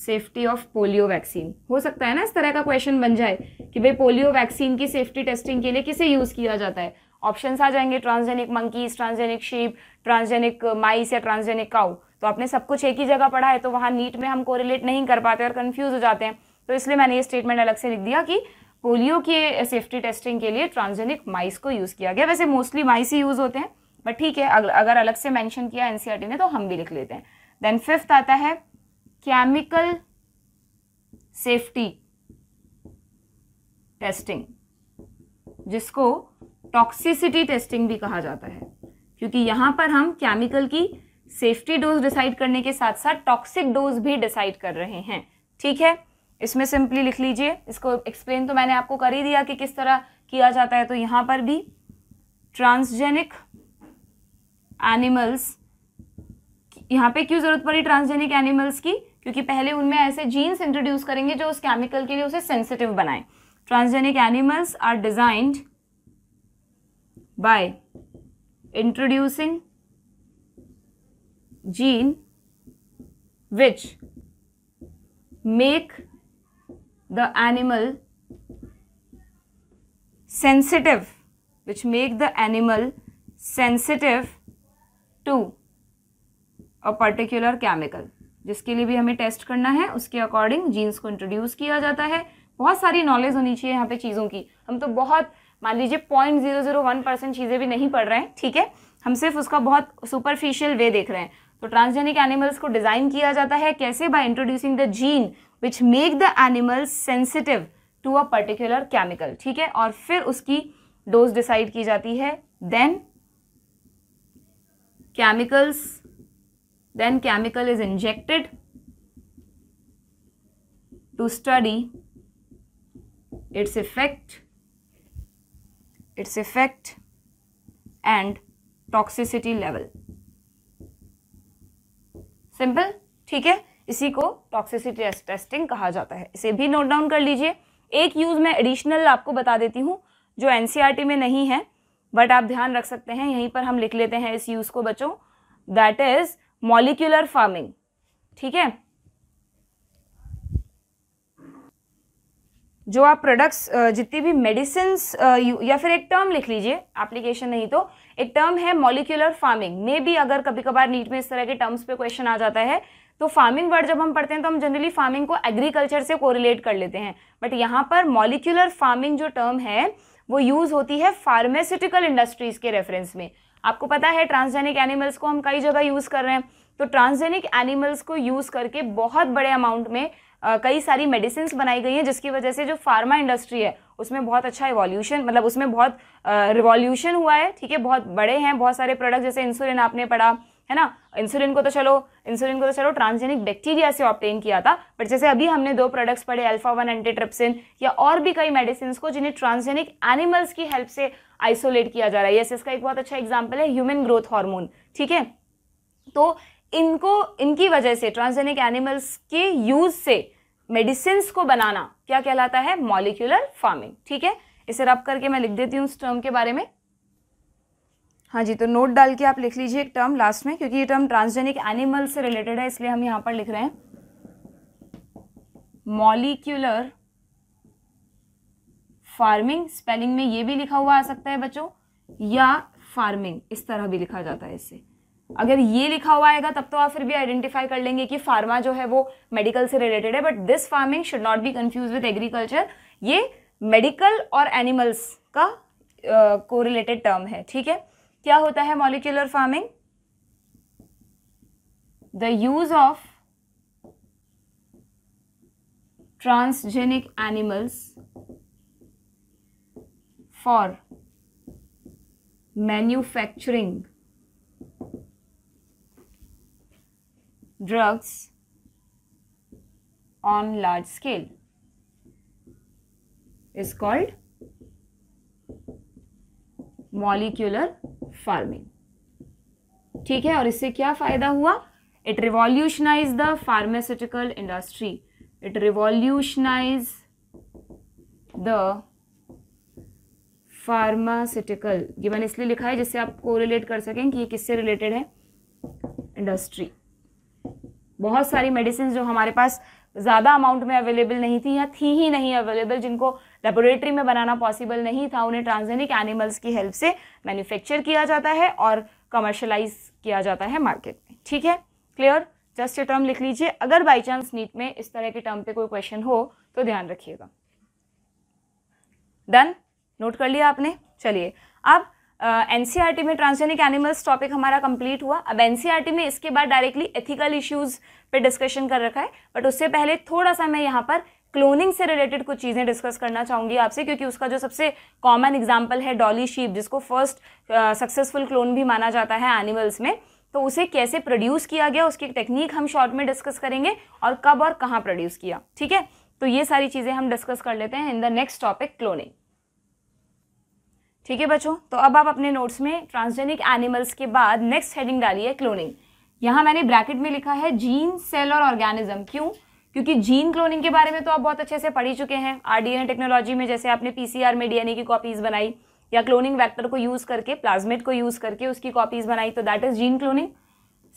safety of polio vaccine हो सकता है ना इस तरह का क्वेश्चन बन जाए कि भाई पोलियो वैक्सीन की सेफ्टी टेस्टिंग के लिए किसे यूज़ किया जाता है ऑप्शंस आ जाएंगे transgenic monkeys transgenic sheep transgenic mice या ट्रांसजेनिक काउ तो आपने सब कुछ एक ही जगह पढ़ा है तो वहां नीट में हम कोरिलेट नहीं कर पाते और कन्फ्यूज हो जाते हैं तो इसलिए मैंने ये स्टेटमेंट अलग से लिख दिया कि पोलियो के सेफ्टी टेस्टिंग के लिए ट्रांसजेनिक माइस को यूज़ किया गया वैसे मोस्टली माइस ही यूज़ होते हैं बट ठीक है अगर अलग से मैंशन किया एनसीईआरटी e ने तो हम भी लिख लेते हैं देन फिफ्थ आता है केमिकल सेफ्टी टेस्टिंग जिसको टॉक्सिसिटी टेस्टिंग भी कहा जाता है क्योंकि यहां पर हम केमिकल की सेफ्टी डोज डिसाइड करने के साथ साथ टॉक्सिक डोज भी डिसाइड कर रहे हैं ठीक है इसमें सिंपली लिख लीजिए इसको एक्सप्लेन तो मैंने आपको कर ही दिया कि किस तरह किया जाता है तो यहां पर भी ट्रांसजेनिक एनिमल्स यहाँ पे क्यों ज़रूरत पड़ी ट्रांसजेनिक एनिमल्स की क्योंकि पहले उनमें ऐसे जीन्स इंट्रोड्यूस करेंगे जो उस केमिकल के लिए उसे सेंसिटिव बनाए transgenic animals are designed by introducing gene which make the animal sensitive which make the animal sensitive to a particular chemical जिसके लिए भी हमें टेस्ट करना है उसके अकॉर्डिंग जीन्स को इंट्रोड्यूस किया जाता है बहुत सारी नॉलेज होनी चाहिए यहाँ पे चीज़ों की हम तो बहुत मान लीजिए point zero zero one percent चीज़ें भी नहीं पढ़ रहे हैं ठीक है हम सिर्फ उसका बहुत सुपरफिशियल वे देख रहे हैं तो ट्रांसजेनिक एनिमल्स को डिज़ाइन किया जाता है कैसे by introducing the gene which make the animals sensitive to a particular chemical ठीक है और फिर उसकी डोज डिसाइड की जाती है then chemicals then chemical is injected to study its effect its effect and toxicity level simple ठीक है इसी को टॉक्सिसिटी टेस्टिंग कहा जाता है इसे भी नोट डाउन कर लीजिए एक यूज़ मैं एडिशनल आपको बता देती हूँ जो एनसीईआरटी e में नहीं है बट आप ध्यान रख सकते हैं यहीं पर हम लिख लेते हैं इस यूज़ को बच्चों दैट इज़ मॉलिक्यूलर फार्मिंग ठीक है जो आप प्रोडक्ट्स जितनी भी मेडिसिन या फिर एक टर्म लिख लीजिए एप्लीकेशन नहीं तो एक टर्म है मॉलिक्यूलर फार्मिंग मे भी अगर कभी कभार नीट में इस तरह के टर्म्स पे क्वेश्चन आ जाता है तो फार्मिंग वर्ड जब हम पढ़ते हैं तो हम जनरली फार्मिंग को एग्रीकल्चर से कोरिलेट कर लेते हैं बट यहाँ पर मॉलिक्यूलर फार्मिंग जो टर्म है वो यूज़ होती है फार्मास्यूटिकल इंडस्ट्रीज़ के रेफरेंस में आपको पता है ट्रांसजेनिक एनिमल्स को हम कई जगह यूज़ कर रहे हैं तो ट्रांसजेनिक एनिमल्स को यूज़ करके बहुत बड़े अमाउंट में आ, कई सारी मेडिसिन बनाई गई हैं जिसकी वजह से जो फार्मा इंडस्ट्री है उसमें बहुत अच्छा इवोल्यूशन मतलब उसमें बहुत रिवॉल्यूशन हुआ है ठीक है बहुत बड़े हैं बहुत सारे प्रोडक्ट जैसे इंसुलिन आपने पढ़ा है ना इंसुलिन को तो चलो इंसुलिन को तो चलो ट्रांसजेनिक बैक्टीरिया से ऑप्टेन किया था बट जैसे अभी हमने दो प्रोडक्ट्स पढ़े अल्फा वन एंटीट्रिप्सिन या और भी कई मेडिसिन को जिन्हें ट्रांसजेनिक एनिमल्स की हेल्प से आइसोलेट किया जा रहा है यस इसका एक बहुत अच्छा एग्जाम्पल है ह्यूमन ग्रोथ हॉर्मोन ठीक है तो इनको इनकी वजह से ट्रांसजेनिक एनिमल्स के यूज से मेडिसिन को बनाना क्या कहलाता है मॉलिक्यूलर फार्मिंग ठीक है इसे रब करके मैं लिख देती हूँ उस टर्म के बारे में हाँ जी तो नोट डाल के आप लिख लीजिए एक टर्म लास्ट में क्योंकि ये टर्म ट्रांसजेनिक एनिमल से रिलेटेड है इसलिए हम यहाँ पर लिख रहे हैं मॉलिक्यूलर फार्मिंग स्पेलिंग में ये भी लिखा हुआ आ सकता है बच्चों या फार्मिंग इस तरह भी लिखा जाता है इससे अगर ये लिखा हुआ आएगा तब तो आप फिर भी आइडेंटिफाई कर लेंगे कि फार्मा जो है वो मेडिकल से रिलेटेड है but this farming should not be confuse with agriculture ये मेडिकल और एनिमल्स का को रिलेटेड टर्म है ठीक है क्या होता है molecular farming the use of transgenic animals for manufacturing drugs on large scale is called molecular farming ठीक है और इससे क्या फायदा हुआ it revolutionize the pharmaceutical industry it revolutionize the pharmaceutical given इसलिए लिखा है जिससे आप कोरिलेट कर सकें कि ये किससे रिलेटेड है इंडस्ट्री बहुत सारी मेडिसिन जो हमारे पास ज़्यादा अमाउंट में अवेलेबल नहीं थी या थी ही नहीं अवेलेबल जिनको लेबोरेटरी में बनाना पॉसिबल नहीं था उन्हें ट्रांसजेनिक एनिमल्स की हेल्प से मैन्युफैक्चर किया जाता है और कमर्शलाइज किया जाता है मार्केट में ठीक है क्लियर जस्ट ये टर्म लिख लीजिए अगर बाय चांस नीट में इस तरह के टर्म पे कोई क्वेश्चन हो तो ध्यान रखिएगा डन नोट कर लिया आपने चलिए अब एन uh, e में ट्रांसजेनिक एनिमल्स टॉपिक हमारा कंप्लीट हुआ अब एन e में इसके बाद डायरेक्टली एथिकल इश्यूज पे डिस्कशन कर रखा है बट उससे पहले थोड़ा सा मैं यहाँ पर क्लोनिंग से रिलेटेड कुछ चीज़ें डिस्कस करना चाहूँगी आपसे क्योंकि उसका जो सबसे कॉमन एग्जाम्पल है डॉली शीप जिसको फर्स्ट सक्सेसफुल क्लोन भी माना जाता है एनिमल्स में तो उसे कैसे प्रोड्यूस किया गया उसकी टेक्निक हम शॉर्ट में डिस्कस करेंगे और कब और कहाँ प्रोड्यूस किया ठीक है तो ये सारी चीज़ें हम डिस्कस कर लेते हैं in the next topic cloning ठीक है बच्चों तो अब आप अपने नोट्स में ट्रांसजेनिक एनिमल्स के बाद नेक्स्ट हेडिंग डाली है क्लोनिंग यहाँ मैंने ब्रैकेट में लिखा है जीन सेल और ऑर्गेनिज्म क्यों क्योंकि जीन क्लोनिंग के बारे में तो आप बहुत अच्छे से पढ़ ही चुके हैं आरडीएनए टेक्नोलॉजी में जैसे आपने पीसीआर में डीएनए की कॉपीज बनाई या क्लोनिंग वैक्टर को यूज़ करके प्लाज्मेट को यूज़ करके उसकी कॉपीज बनाई तो that is gene cloning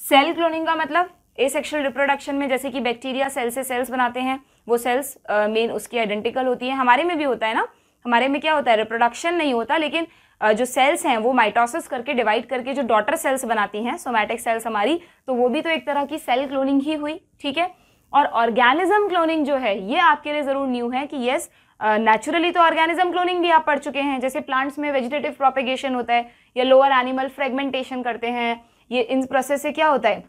cell cloning का मतलब ए सेक्शुअल रिप्रोडक्शन में जैसे कि बैक्टीरिया सेल से सेल्स बनाते हैं वो सेल्स मेन uh, उसकी आइडेंटिकल होती है हमारे में भी होता है ना हमारे में क्या होता है रिप्रोडक्शन नहीं होता लेकिन uh, जो सेल्स हैं वो माइटोसिस करके डिवाइड करके जो डॉटर सेल्स बनाती हैं सोमैटिक सेल्स हमारी तो वो भी तो एक तरह की सेल क्लोनिंग ही हुई ठीक है और ऑर्गेनिज्म क्लोनिंग जो है ये आपके लिए ज़रूर न्यू है कि यस नेचुरली तो ऑर्गेनिज्म क्लोनिंग भी आप पढ़ चुके हैं जैसे प्लांट्स में वेजिटेटिव प्रोपेगेशन होता है या लोअर एनिमल फ्रेगमेंटेशन करते हैं ये इन प्रोसेस से क्या होता है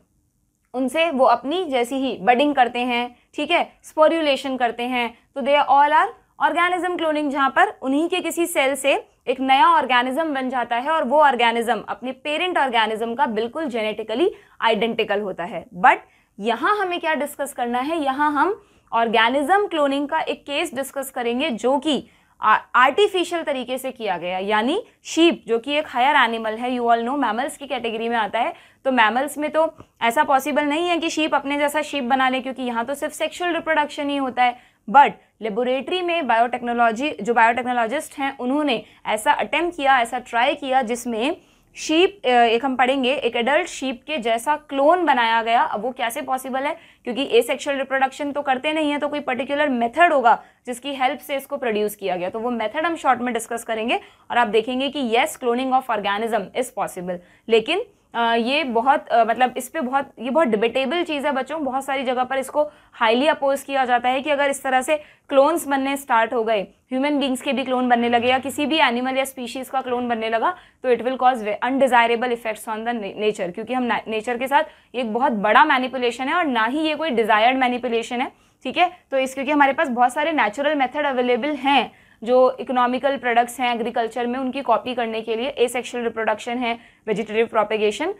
उनसे वो अपनी जैसी ही बडिंग करते हैं ठीक है स्पोर्यूलेशन करते हैं तो they all are organism cloning जहाँ पर उन्हीं के किसी सेल से एक नया ऑर्गेनिज्म बन जाता है और वो ऑर्गेनिज्म अपने पेरेंट ऑर्गेनिज्म का बिल्कुल जेनेटिकली आइडेंटिकल होता है बट यहाँ हमें क्या डिस्कस करना है यहाँ हम ऑर्गेनिज्म क्लोनिंग का एक केस डिस्कस करेंगे जो कि आर्टिफिशियल तरीके से किया गया यानी शीप जो कि एक हायर एनिमल है यू ऑल नो मैमल्स की कैटेगरी में आता है तो मैमल्स में तो ऐसा पॉसिबल नहीं है कि शीप अपने जैसा शीप बना ले क्योंकि यहाँ तो सिर्फ सेक्शुअल रिप्रोडक्शन ही होता है बट लेबोरेटरी में बायोटेक्नोलॉजी जो बायोटेक्नोलॉजिस्ट हैं उन्होंने ऐसा अटेम्प्ट किया ऐसा ट्राई किया जिसमें शीप एक हम पढ़ेंगे एक एडल्ट शीप के जैसा क्लोन बनाया गया अब वो कैसे पॉसिबल है क्योंकि ए सेक्शुअल रिप्रोडक्शन तो करते नहीं है तो कोई पर्टिकुलर मेथड होगा जिसकी हेल्प से इसको प्रोड्यूस किया गया तो वो मेथड हम शॉर्ट में डिस्कस करेंगे और आप देखेंगे कि yes cloning of organism is possible लेकिन ये बहुत मतलब इस पर बहुत ये बहुत डिबेटेबल चीज़ है बच्चों बहुत सारी जगह पर इसको हाईली अपोज किया जाता है कि अगर इस तरह से क्लोन्स बनने स्टार्ट हो गए ह्यूमन बींग्स के भी क्लोन बनने लगे या किसी भी एनिमल या स्पीशीज़ का क्लोन बनने लगा तो it will cause undesirable effects on the nature क्योंकि हम नेचर के साथ एक बहुत बड़ा मैनिपुलेशन है और ना ही ये कोई डिज़ायर्ड मैनिपुलेशन है ठीक है तो इस क्योंकि हमारे पास बहुत सारे नेचुरल मेथड अवेलेबल हैं जो इकोनॉमिकल प्रोडक्ट्स हैं एग्रीकल्चर में उनकी कॉपी करने के लिए ए सेक्शुअल रिप्रोडक्शन है वेजिटेटिव प्रोपेगेशन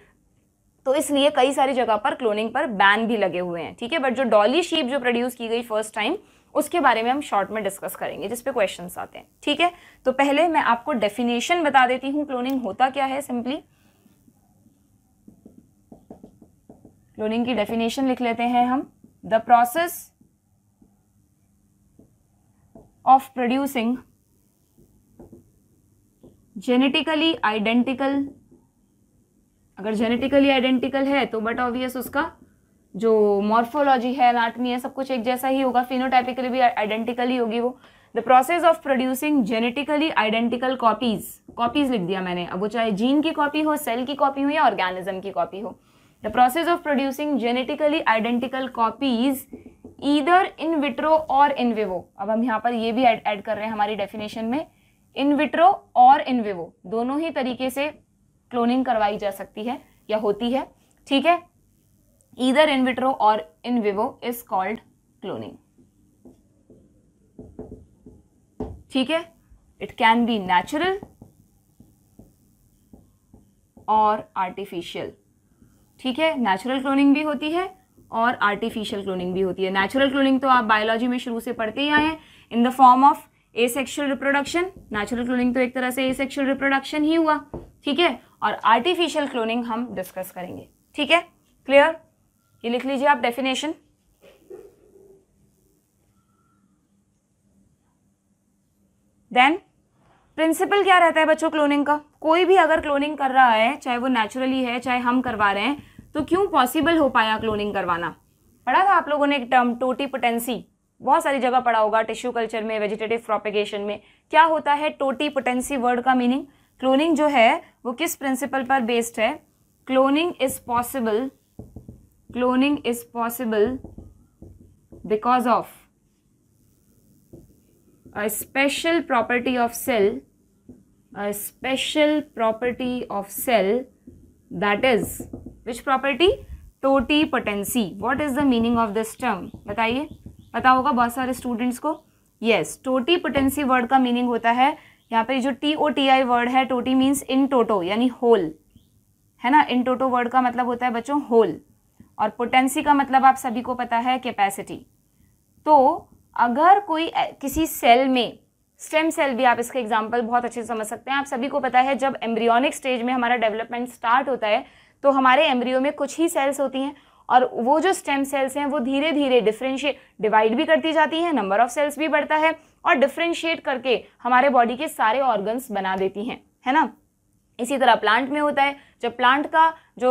तो इसलिए कई सारी जगह पर क्लोनिंग पर बैन भी लगे हुए हैं ठीक है बट जो डॉली शीप जो प्रोड्यूस की गई फर्स्ट टाइम उसके बारे में हम शॉर्ट में डिस्कस करेंगे जिसपे क्वेश्चन आते हैं ठीक है तो पहले मैं आपको डेफिनेशन बता देती हूँ क्लोनिंग होता क्या है सिंपली क्लोनिंग की डेफिनेशन लिख लेते हैं हम the process of producing genetically identical अगर जेनेटिकली आइडेंटिकल है तो बट obvious उसका जो मॉर्फोलॉजी है anatomy है सब कुछ एक जैसा ही होगा phenotypically भी identical ही होगी वो the process of producing genetically identical copies copies लिख दिया मैंने अब वो चाहे जीन की कॉपी हो सेल की कॉपी हो या ऑर्गेनिज्म की कॉपी हो the process of producing genetically identical copies either in vitro और इन विवो अब हम यहाँ पर ये भी ऐड कर रहे हैं हमारी डेफिनेशन में इन विट्रो और इन विवो दोनों ही तरीके से क्लोनिंग करवाई जा सकती है या होती है ठीक है ईदर इन विट्रो और in vivo is called cloning ठीक है इट कैन बी नेचुरल और आर्टिफिशियल ठीक है नेचुरल क्लोनिंग भी होती है और आर्टिफिशियल क्लोनिंग भी होती है नेचुरल क्लोनिंग तो आप बायोलॉजी में शुरू से पढ़ते ही आए हैं in the form of asexual reproduction natural cloning तो एक तरह से ए सेक्शुअल रिप्रोडक्शन ही हुआ ठीक है और आर्टिफिशियल क्लोनिंग हम डिस्कस करेंगे ठीक है क्लियर ये लिख लीजिए आप डेफिनेशन देन प्रिंसिपल क्या रहता है बच्चों क्लोनिंग का कोई भी अगर क्लोनिंग कर रहा है चाहे वो नेचुरली है चाहे हम करवा रहे हैं तो क्यों पॉसिबल हो पाया क्लोनिंग करवाना पढ़ा था आप लोगों ने एक टर्म टोटीपोटेंसी बहुत सारी जगह पढ़ा होगा टिश्यू कल्चर में वेजिटेटिव प्रोपिगेशन में क्या होता है टोटीपोटेंसी वर्ड का मीनिंग क्लोनिंग जो है वो किस प्रिंसिपल पर बेस्ड है cloning is possible cloning is possible because of a special property of cell a special property of cell that is which property totipotency what is the meaning of this term बताइए पता होगा बहुत सारे students को yes टोटी potency word का meaning होता है यहाँ पर जो T O T I word है टोटी मीन्स इन टोटो यानी होल है ना इन टोटो वर्ड का मतलब होता है बच्चों होल और पोटेंसी का मतलब आप सभी को पता है कैपेसिटी तो अगर कोई किसी सेल में स्टेम सेल भी आप इसका एग्जाम्पल बहुत अच्छे से समझ सकते हैं आप सभी को पता है जब एम्ब्रियोनिक स्टेज में हमारा डेवलपमेंट स्टार्ट होता है तो हमारे एम्ब्रियो में कुछ ही सेल्स होती हैं और वो जो स्टेम सेल्स हैं वो धीरे धीरे डिफ्रेंशिएट डिवाइड भी करती जाती हैं नंबर ऑफ सेल्स भी बढ़ता है और डिफ्रेंशिएट करके हमारे बॉडी के सारे ऑर्गन्स बना देती हैं है ना इसी तरह प्लांट में होता है जब प्लांट का जो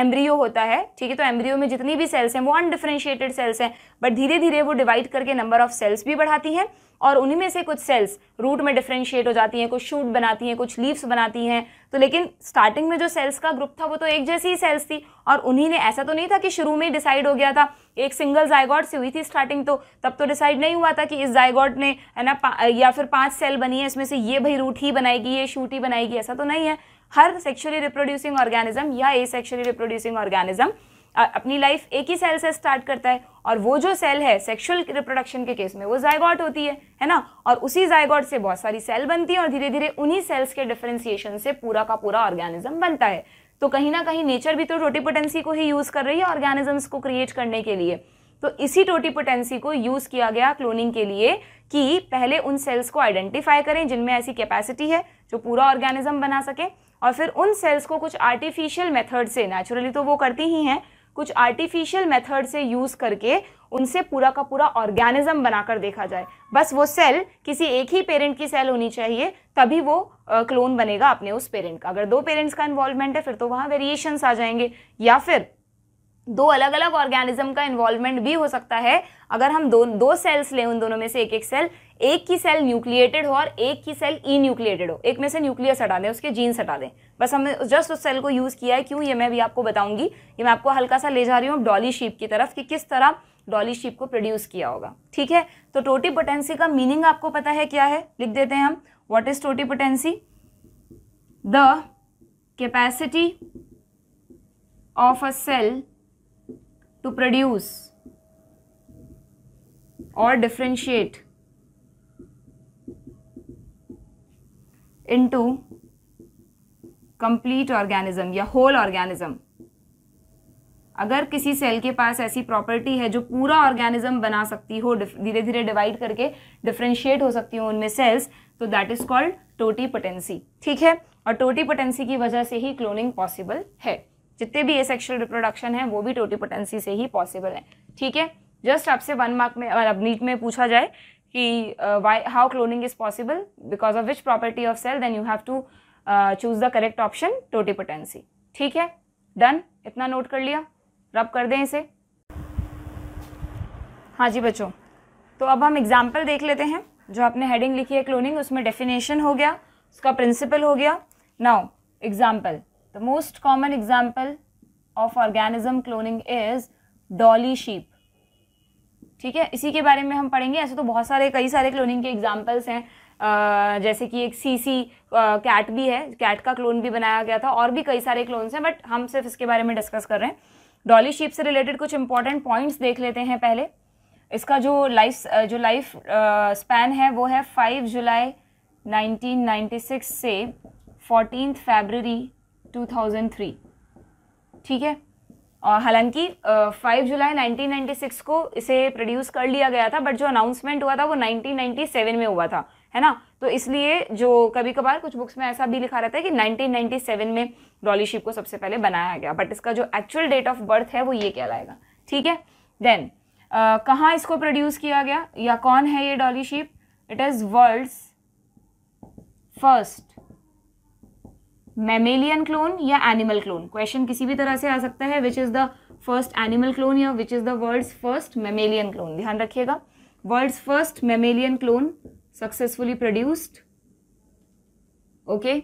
एम्ब्रियो होता है ठीक है तो एम्ब्रियो में जितनी भी सेल्स हैं वो अनडिफ्रेंशिएटेड सेल्स हैं बट धीरे धीरे वो डिवाइड करके नंबर ऑफ सेल्स भी बढ़ाती हैं और उन्हीं में से कुछ सेल्स रूट में डिफ्रेंशिएट हो जाती हैं कुछ शूट बनाती हैं कुछ लीव्स बनाती हैं तो लेकिन स्टार्टिंग में जो सेल्स का ग्रुप था वो तो एक जैसी ही सेल्स थी और उन्हीं ने ऐसा तो नहीं था कि शुरू में ही डिसाइड हो गया था एक सिंगल जायगॉड से हुई थी स्टार्टिंग तो तब तो डिसाइड नहीं हुआ था कि इस जायगॉड ने है ना या फिर पाँच सेल बनी है इसमें से ये भाई रूट ही बनाएगी ये शूट ही बनाएगी ऐसा तो नहीं है हर सेक्शुअली रिप्रोड्यूसिंग ऑर्गेनिज्म या ए सेक्शुअली रिप्रोड्यूसिंग ऑर्गेनिज्म अपनी लाइफ एक ही सेल से स्टार्ट करता है और वो जो सेल है सेक्शुअल रिप्रोडक्शन के केस में वो जायगॉट होती है है ना और उसी जायगॉट से बहुत सारी सेल बनती है और धीरे धीरे उन्हीं सेल्स के डिफ्रेंसिएशन से पूरा का पूरा ऑर्गेनिज्म बनता है तो कहीं ना कहीं नेचर भी तो टोटीपोटेंसी को ही यूज़ कर रही है ऑर्गेनिजम्स को क्रिएट करने के लिए तो इसी टोटीपोटेंसी को यूज़ किया गया क्लोनिंग के लिए कि पहले उन सेल्स को आइडेंटिफाई करें जिनमें ऐसी कैपेसिटी है जो पूरा ऑर्गेनिज्म बना सके और फिर उन सेल्स को कुछ आर्टिफिशियल मेथड से नेचुरली तो वो करती ही हैं कुछ आर्टिफिशियल मेथड से यूज़ करके उनसे पूरा का पूरा ऑर्गेनिज्म बनाकर देखा जाए बस वो सेल किसी एक ही पेरेंट की सेल होनी चाहिए तभी वो क्लोन बनेगा अपने उस पेरेंट का अगर दो पेरेंट्स का इन्वॉल्वमेंट है फिर तो वहाँ वेरिएशंस आ जाएंगे या फिर दो अलग अलग ऑर्गेनिज्म का इन्वॉल्वमेंट भी हो सकता है अगर हम दो दो सेल्स लें उन दोनों में से एक एक सेल एक की सेल न्यूक्लिएटेड हो और एक की सेल ई न्यूक्लिएटेड हो एक में से न्यूक्लियस हटा दें उसके जीन्स हटा दें बस हमने जस्ट उस सेल को यूज़ किया है क्यों ये मैं भी आपको बताऊंगी ये मैं आपको हल्का सा ले जा रही हूँ डॉली शीप की तरफ कि किस तरह डॉली शीप को प्रोड्यूस किया होगा ठीक है तो टोटी पोटेंसी का मीनिंग आपको पता है क्या है लिख देते हैं हम what is totipotency the capacity of a cell produce और or into complete organism या होल ऑर्गेनिज्म अगर किसी सेल के पास ऐसी प्रॉपर्टी है जो पूरा ऑर्गेनिज्म बना सकती हो धीरे धीरे डिवाइड करके डिफ्रेंशिएट हो सकती हो उनमें सेल्स तो that is called totipotency ठीक है और टोटी पोटेंसी की वजह से ही क्लोनिंग पॉसिबल है जितने भी एसेक्शुअल रिप्रोडक्शन है वो भी टोटिपोटेंसी से ही पॉसिबल है ठीक है जस्ट आपसे वन मार्क में अब नीट में पूछा जाए कि why how cloning is possible because of which property of cell then you have to choose the correct option totipotency ठीक है डन इतना नोट कर लिया रब कर दें इसे हाँ जी बच्चों तो अब हम एग्जाम्पल देख लेते हैं जो आपने हेडिंग लिखी है क्लोनिंग उसमें डेफिनेशन हो गया उसका प्रिंसिपल हो गया now example The most common example of organism cloning is dolly sheep. ठीक है इसी के बारे में हम पढ़ेंगे ऐसे तो बहुत सारे कई सारे क्लोनिंग के एग्जाम्पल्स हैं जैसे कि एक सी सी कैट भी है कैट का क्लोन भी बनाया गया था और भी कई सारे क्लोन्स हैं बट हम सिर्फ इसके बारे में डिस्कस कर रहे हैं डॉली शीप से रिलेटेड कुछ इंपॉर्टेंट पॉइंट्स देख लेते हैं पहले इसका जो लाइफ जो लाइफ स्पैन है वो है फाइव जुलाई नाइनटीन से फोर्टीन टू 2003 ठीक है और हालांकि 5 जुलाई 1996 को इसे प्रोड्यूस कर लिया गया था बट जो अनाउंसमेंट हुआ था वो 1997 में हुआ था है ना तो इसलिए जो कभी कभार कुछ बुक्स में ऐसा भी लिखा रहता है कि 1997 में डॉली शिप को सबसे पहले बनाया गया बट इसका जो एक्चुअल डेट ऑफ बर्थ है वो ये कहलाएगा ठीक है देन uh, कहाँ इसको प्रोड्यूस किया गया या कौन है ये Dolly sheep it is world's first mammalian clone या एनिमल क्लोन क्वेश्चन किसी भी तरह से आ सकता है which is the first animal clone या which is the world's first mammalian clone ध्यान रखिएगा world's first mammalian clone successfully produced okay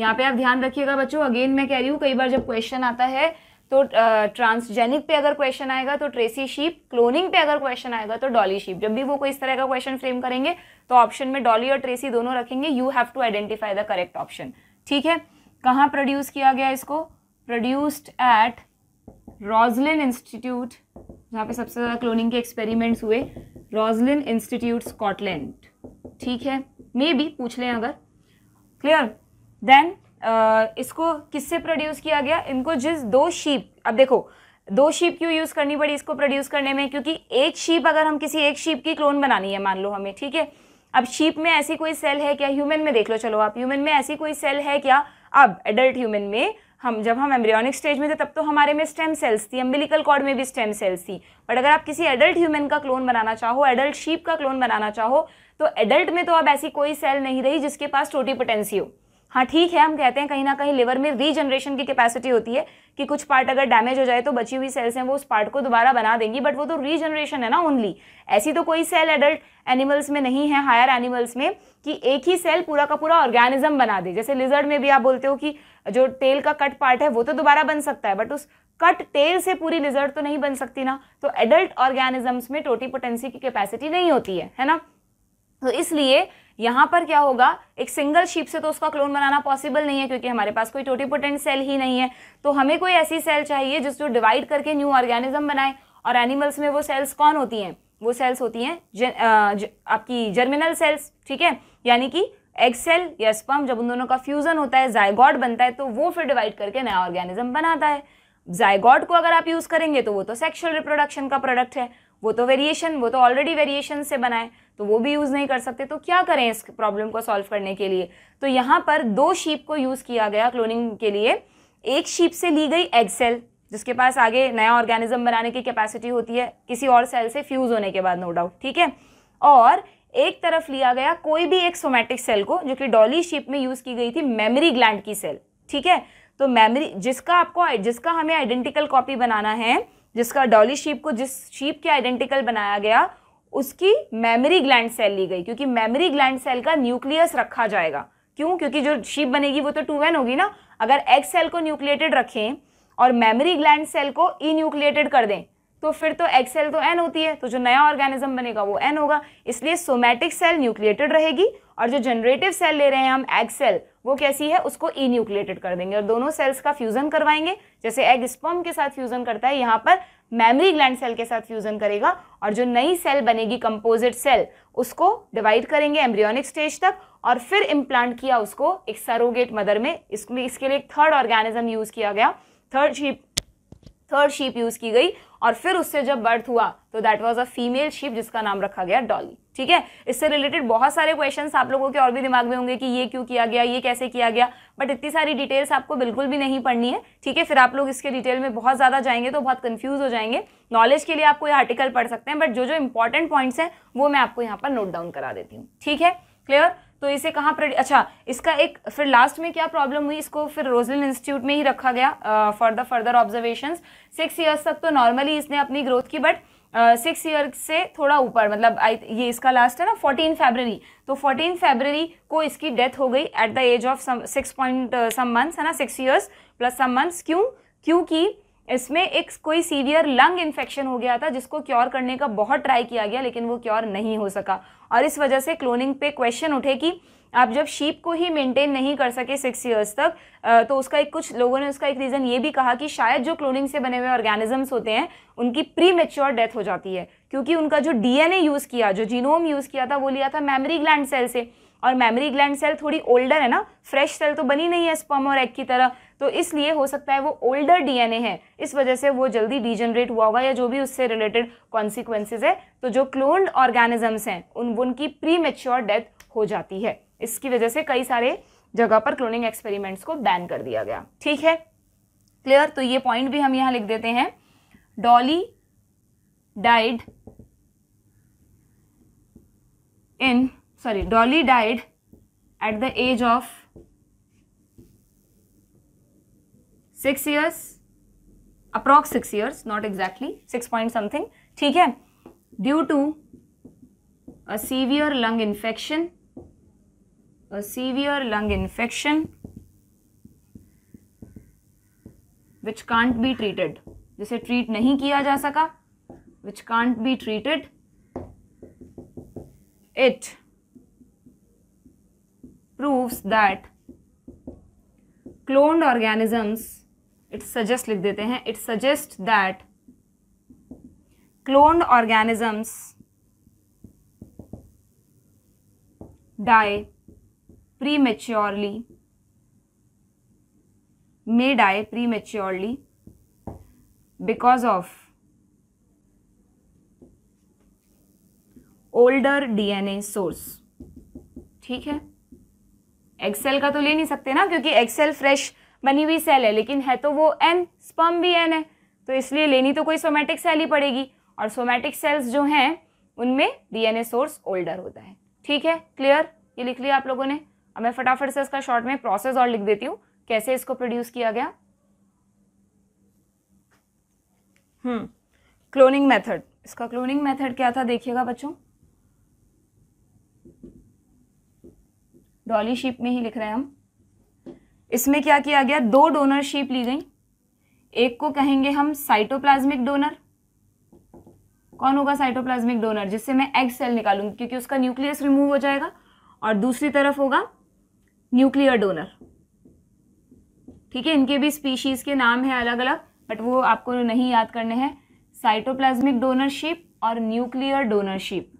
यहाँ पे आप ध्यान रखिएगा बच्चों अगेन मैं कह रही हूँ कई बार जब क्वेश्चन आता है तो ट्रांसजेनिक पे अगर क्वेश्चन आएगा तो ट्रेसी शीप क्लोनिंग पे अगर क्वेश्चन आएगा तो डॉली शीप जब भी वो कोई इस तरह का क्वेश्चन फ्रेम करेंगे तो ऑप्शन में डॉली और ट्रेसी दोनों रखेंगे you have to identify the correct option ठीक है कहाँ प्रोड्यूस किया गया इसको प्रोड्यूस्ड एट रॉजलिन इंस्टीट्यूट जहाँ पे सबसे ज़्यादा क्लोनिंग के एक्सपेरिमेंट्स हुए रॉजलिन इंस्टीट्यूट स्कॉटलैंड ठीक है मे बी पूछ लें अगर क्लियर देन uh, इसको किससे प्रोड्यूस किया गया इनको जिस दो शीप अब देखो दो शीप क्यों यूज़ करनी पड़ी इसको प्रोड्यूस करने में क्योंकि एक शीप अगर हम किसी एक शीप की क्लोन बनानी है मान लो हमें ठीक है अब शीप में ऐसी कोई सेल है क्या ह्यूमन में देख लो चलो आप ह्यूमन में ऐसी कोई सेल है क्या अब एडल्ट ह्यूमन में हम जब हम एम्ब्रियोनिक स्टेज में थे तब तो हमारे में स्टेम सेल्स थी एम्बिलिकल कॉर्ड में भी स्टेम सेल्स थी बट अगर आप किसी एडल्ट ह्यूमन का क्लोन बनाना चाहो एडल्ट शीप का क्लोन बनाना चाहो तो एडल्ट में तो अब ऐसी कोई सेल नहीं रही जिसके पास टोटी पोटेंसी हो हाँ ठीक है हम कहते हैं कहीं ना कहीं लिवर में रीजनरेशन की कैपेसिटी होती है कि कुछ पार्ट अगर डैमेज हो जाए तो बची हुई सेल्स हैं वो उस पार्ट को दोबारा बना देंगी बट वो तो रीजनरेशन है ना ओनली ऐसी तो कोई सेल एडल्ट एनिमल्स में नहीं है हायर एनिमल्स में कि एक ही सेल पूरा का पूरा ऑर्गेनिज्म बना दे जैसे लिजर्ड में भी आप बोलते हो कि जो टेल का कट पार्ट है वो तो दोबारा बन सकता है बट उस कट टेल से पूरी लिजर्ड तो नहीं बन सकती ना तो एडल्ट ऑर्गेनिजम्स में टोटी पोटेंसी की कैपेसिटी नहीं होती है है ना तो इसलिए यहाँ पर क्या होगा एक सिंगल शीप से तो उसका क्लोन बनाना पॉसिबल नहीं है क्योंकि हमारे पास कोई टोटीपोटेंट सेल ही नहीं है तो हमें कोई ऐसी सेल चाहिए जिसको डिवाइड करके न्यू ऑर्गेनिज्म बनाए और एनिमल्स में वो सेल्स कौन होती हैं वो सेल्स होती हैं आपकी जर्मिनल सेल्स ठीक है यानी कि एग सेल या स्पम जब उन दोनों का फ्यूज़न होता है जायगॉड बनता है तो वो फिर डिवाइड करके नया ऑर्गेनिज्म बनाता है जायगॉड को अगर आप यूज़ करेंगे तो वो तो सेक्शुअल रिप्रोडक्शन का प्रोडक्ट है वो तो वेरिएशन वो तो ऑलरेडी वेरिएशन से बनाए तो वो भी यूज़ नहीं कर सकते तो क्या करें इस प्रॉब्लम को सॉल्व करने के लिए तो यहाँ पर दो शीप को यूज़ किया गया क्लोनिंग के लिए एक शीप से ली गई एग सेल जिसके पास आगे नया ऑर्गेनिज्म बनाने की कैपेसिटी होती है किसी और सेल से फ्यूज़ होने के बाद नो डाउट ठीक है और एक तरफ लिया गया कोई भी एक सोमेटिक सेल को जो कि डॉली शीप में यूज़ की गई थी मेमरी ग्लैंड की सेल ठीक है तो मेमरी जिसका आपको जिसका हमें आइडेंटिकल कॉपी बनाना है जिसका डॉली शीप को जिस शीप के आइडेंटिकल बनाया गया उसकी मेमरी ग्लैंड सेल ली गई क्योंकि मेमरी ग्लैंड सेल का न्यूक्लियस रखा जाएगा क्यों क्योंकि जो शीप बनेगी वो तो टू एन होगी ना अगर एक्स सेल को न्यूक्लिएटेड रखें और मेमरी ग्लैंड सेल को इन्यूक्लिएटेड कर दें तो फिर तो एग सेल तो एन होती है तो जो नया ऑर्गेनिज्म बनेगा वो एन होगा इसलिए सोमैटिक सेल न्यूक्लिएटेड रहेगी और जो जनरेटिव सेल ले रहे हैं हम एग सेल वो कैसी है उसको ई न्यूक्लिएटेड कर देंगे और दोनों सेल्स का फ्यूजन करवाएंगे जैसे एग स्पर्म के साथ फ्यूजन करता है यहाँ पर मेमरी ग्लैंड सेल के साथ फ्यूजन करेगा और जो नई सेल बनेगी कंपोजिट सेल उसको डिवाइड करेंगे एम्ब्रियोनिक स्टेज तक और फिर इम्प्लांट किया उसको एक सरोगेट मदर में इसमें इसके लिए एक थर्ड ऑर्गेनिज्म यूज़ किया गया third sheep third sheep use की गई और फिर उससे जब बर्थ हुआ तो that was a female sheep जिसका नाम रखा गया डॉली ठीक है इससे रिलेटेड बहुत सारे क्वेश्चंस आप लोगों के और भी दिमाग में होंगे कि ये क्यों किया गया ये कैसे किया गया बट इतनी सारी डिटेल्स आपको बिल्कुल भी नहीं पढ़नी है ठीक है फिर आप लोग इसके डिटेल में बहुत ज़्यादा जाएंगे तो बहुत कन्फ्यूज़ हो जाएंगे नॉलेज के लिए आपको ये आर्टिकल पढ़ सकते हैं बट जो जो इंपॉर्टेंट पॉइंट्स हैं वो मैं आपको यहाँ पर नोट डाउन करा देती हूँ ठीक है क्लियर तो इसे कहाँ अच्छा इसका एक फिर लास्ट में क्या प्रॉब्लम हुई इसको फिर रोजलिन इंस्टीट्यूट में ही रखा गया for the further observation six years तक तो नॉर्मली इसने अपनी ग्रोथ की बट सिक्स uh, ईयर से थोड़ा ऊपर मतलब आई ये इसका लास्ट है ना फोर्टीन फेबररी तो फोर्टीन फेबररी को इसकी डेथ हो गई at the age of some six point some months है ना six years plus some months क्यों क्योंकि इसमें एक कोई सीवियर लंग इन्फेक्शन हो गया था जिसको क्योर करने का बहुत ट्राई किया गया लेकिन वो क्योर नहीं हो सका और इस वजह से क्लोनिंग पे क्वेश्चन उठे कि आप जब शीप को ही मेंटेन नहीं कर सके सिक्स इयर्स तक तो उसका एक कुछ लोगों ने उसका एक रीज़न ये भी कहा कि शायद जो क्लोनिंग से बने हुए ऑर्गेनिजम्स होते हैं उनकी प्री मेच्योर डेथ हो जाती है क्योंकि उनका जो डीएनए यूज़ किया जो जीनोम यूज़ किया था वो लिया था मेमरी ग्लैंड सेल से और मेमरी ग्लैंड सेल थोड़ी ओल्डर है ना फ्रेश सेल तो बनी नहीं है स्पम और एग की तरह तो इसलिए हो सकता है वो ओल्डर डीएनए है इस वजह से वो जल्दी डिजनरेट हुआ हुआ या जो भी उससे रिलेटेड कॉन्सिक्वेंसेज है तो जो क्लोन्ड ऑर्गेनिजम्स हैं उन उनकी प्री मेच्योर डेथ हो जाती है इसकी वजह से कई सारे जगह पर क्लोनिंग एक्सपेरिमेंट्स को बैन कर दिया गया ठीक है क्लियर तो ये पॉइंट भी हम यहाँ लिख देते हैं Dolly died in sorry Dolly died at the age of six years approx six years not exactly six point something ठीक है due to a severe lung infection a severe lung infection which can't be treated जिसे treat नहीं किया जा सका which can't be treated it proves that cloned organisms it suggest लिख देते हैं it suggest that cloned organisms prematurely may die pre maturely because of older DNA source ठीक है एक्सेल का तो ले नहीं सकते ना क्योंकि एक्सेल फ्रेश बनी हुई सेल है लेकिन है तो वो एन स्पम भी एन है तो इसलिए लेनी तो कोई सोमैटिक सेल ही पड़ेगी और सोमैटिक सेल्स जो हैं उनमें डीएनए सोर्स ओल्डर होता है ठीक है क्लियर ये लिख लिया आप लोगों ने अब मैं फटाफट से इसका शॉर्ट में प्रोसेस और लिख देती हूँ कैसे इसको प्रोड्यूस किया गया हम्म क्लोनिंग मेथड इसका क्लोनिंग मेथड क्या था देखिएगा बच्चों डॉली शिप में ही लिख रहे हैं हम इसमें क्या किया गया दो डोनरशिप ली गई एक को कहेंगे हम साइटोप्लाज्मिक डोनर कौन होगा साइटोप्लाज्मिक डोनर जिससे मैं एग सेल निकालूंगी क्योंकि उसका न्यूक्लियस रिमूव हो जाएगा और दूसरी तरफ होगा न्यूक्लियर डोनर ठीक है इनके भी स्पीशीज़ के नाम है अलग अलग बट वो आपको नहीं याद करने हैं साइटोप्लाज्मिक डोनरशिप और न्यूक्लियर डोनरशिप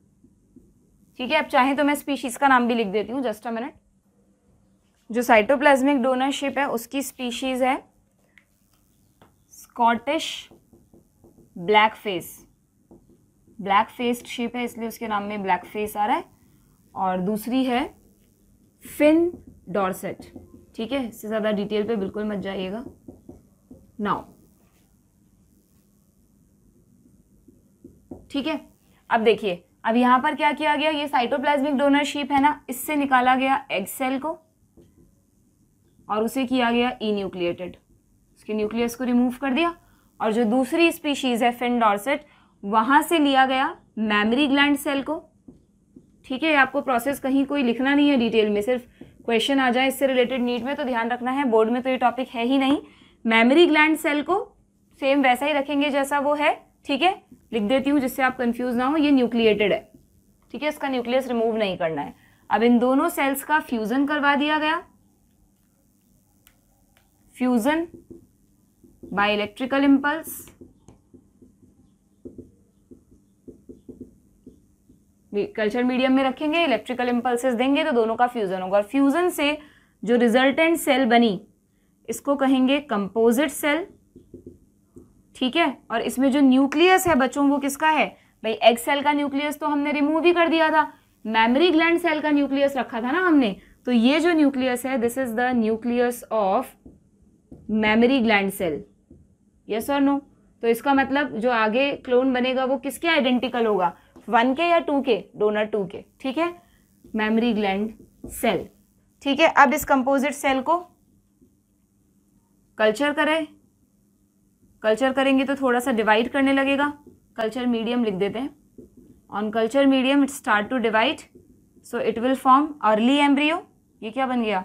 ठीक है अब चाहे तो मैं स्पीशीज़ का नाम भी लिख देती हूँ जस्ट अ मिनट जो साइटोप्लाज्मिक डोनरशिप है उसकी स्पीशीज़ है Scottish black face black faced sheep है इसलिए उसके नाम में ब्लैक फेस आ रहा है और दूसरी है फिन डॉर्सेट ठीक है इससे ज़्यादा डिटेल पे बिल्कुल मत जाइएगा नाउ ठीक है अब देखिए अब यहां पर क्या किया गया ये साइटोप्लाज्मिक शिप है ना इससे निकाला गया एग सेल को और उसे किया गया ई न्यूक्लिएटेड उसके न्यूक्लियस को रिमूव कर दिया और जो दूसरी स्पीशीज़ है फिन डॉर्सेट वहाँ से लिया गया मेमरी ग्लैंड सेल को ठीक है आपको प्रोसेस कहीं कोई लिखना नहीं है डिटेल में सिर्फ क्वेश्चन आ जाए इससे रिलेटेड नीट में तो ध्यान रखना है बोर्ड में तो ये टॉपिक है ही नहीं मेमरी ग्लैंड सेल को सेम वैसा ही रखेंगे जैसा वो है ठीक है लिख देती हूँ जिससे आप कंफ्यूज ना हो ये न्यूक्लिएटेड है ठीक है इसका न्यूक्लियस रिमूव नहीं करना है अब इन दोनों सेल्स का फ्यूज़न करवा दिया गया fusion by electrical impulse culture medium में रखेंगे इलेक्ट्रिकल इंपल्स देंगे तो दोनों का फ्यूजन होगा और फ्यूजन से जो रिजल्टेंट सेल बनी इसको कहेंगे कंपोजिट सेल ठीक है और इसमें जो न्यूक्लियस है बच्चों वो किसका है भाई एग सेल का न्यूक्लियस तो हमने रिमूव ही कर दिया था मेमोरी ग्लैंड सेल का न्यूक्लियस रखा था ना हमने तो ये जो न्यूक्लियस है this is the nucleus of memory gland cell yes और नो तो इसका मतलब जो आगे क्लोन बनेगा वो किसके आइडेंटिकल होगा वन के या टू के डोनर टू के ठीक है मेमरी ग्लैंड सेल ठीक है अब इस कंपोजिट सेल को कल्चर करें कल्चर करेंगे तो थोड़ा सा डिवाइड करने लगेगा कल्चर मीडियम लिख देते हैं on culture medium it start to divide so it will form early embryo ये क्या बन गया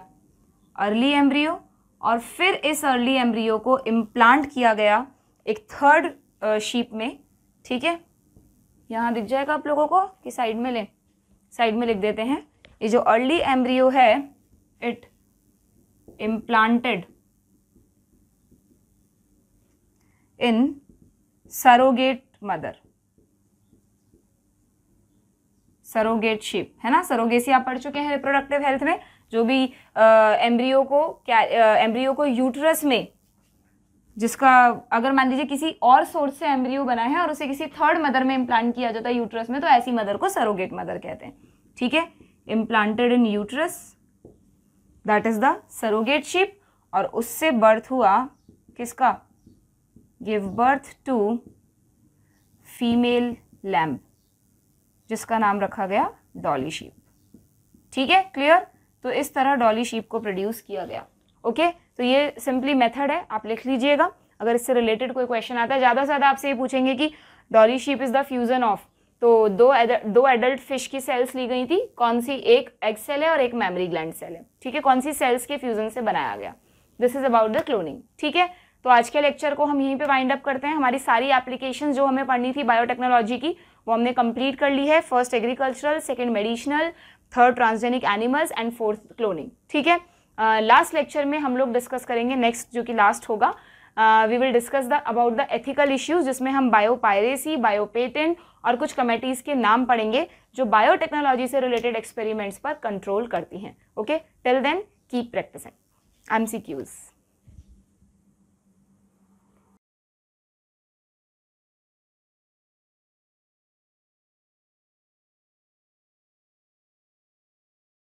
अर्ली एम्ब्रियो और फिर इस अर्ली एम्ब्रियो को इम्प्लांट किया गया एक थर्ड शीप में ठीक है यहाँ दिख जाएगा आप लोगों को कि साइड में लें साइड में लिख देते हैं ये जो अर्ली एम्ब्रियो है it implanted in surrogate mother surrogate sheep है ना सरोगेसी आप पढ़ चुके हैं रिप्रोडक्टिव हेल्थ में जो भी एम्ब्रियो को क्या एम्ब्रियो को यूट्रस में जिसका अगर मान लीजिए किसी और सोर्स से एम्ब्रियो बना है और उसे किसी थर्ड मदर में इम्प्लांट किया जाता है यूट्रस में तो ऐसी मदर को सरोगेट मदर कहते हैं ठीक है implanted in uterus that is the surrogate sheep और उससे बर्थ हुआ किसका give birth to female lamb जिसका नाम रखा गया डॉली शिप ठीक है क्लियर तो इस तरह डॉली शीप को प्रोड्यूस किया गया ओके तो ये सिंपली मेथड है आप लिख लीजिएगा अगर इससे रिलेटेड कोई क्वेश्चन आता है ज़्यादा से ज़्यादा आपसे ये पूछेंगे कि Dolly sheep is the fusion of तो दो दो एडल्ट फिश की सेल्स ली गई थी कौन सी एक एग सेल है और एक मेमरी ग्लैंड सेल है ठीक है कौन सी सेल्स के फ्यूज़न से बनाया गया this is about the cloning ठीक है तो आज के लेक्चर को हम यहीं पे वाइंड अप करते हैं हमारी सारी एप्लीकेशन जो हमें पढ़नी थी बायोटेक्नोलॉजी की वो हमने कंप्लीट कर ली है first agricultural second medicinal third transgenic animals and fourth cloning ठीक है लास्ट uh, लेक्चर में हम लोग डिस्कस करेंगे नेक्स्ट जो कि लास्ट होगा we will discuss the about the ethical issues जिसमें हम बायो पायरेसी बायोपेटेंट और कुछ कमेटीज़ के नाम पढ़ेंगे जो बायोटेक्नोलॉजी से रिलेटेड एक्सपेरिमेंट्स पर कंट्रोल करती हैं okay till then keep practicing M C queues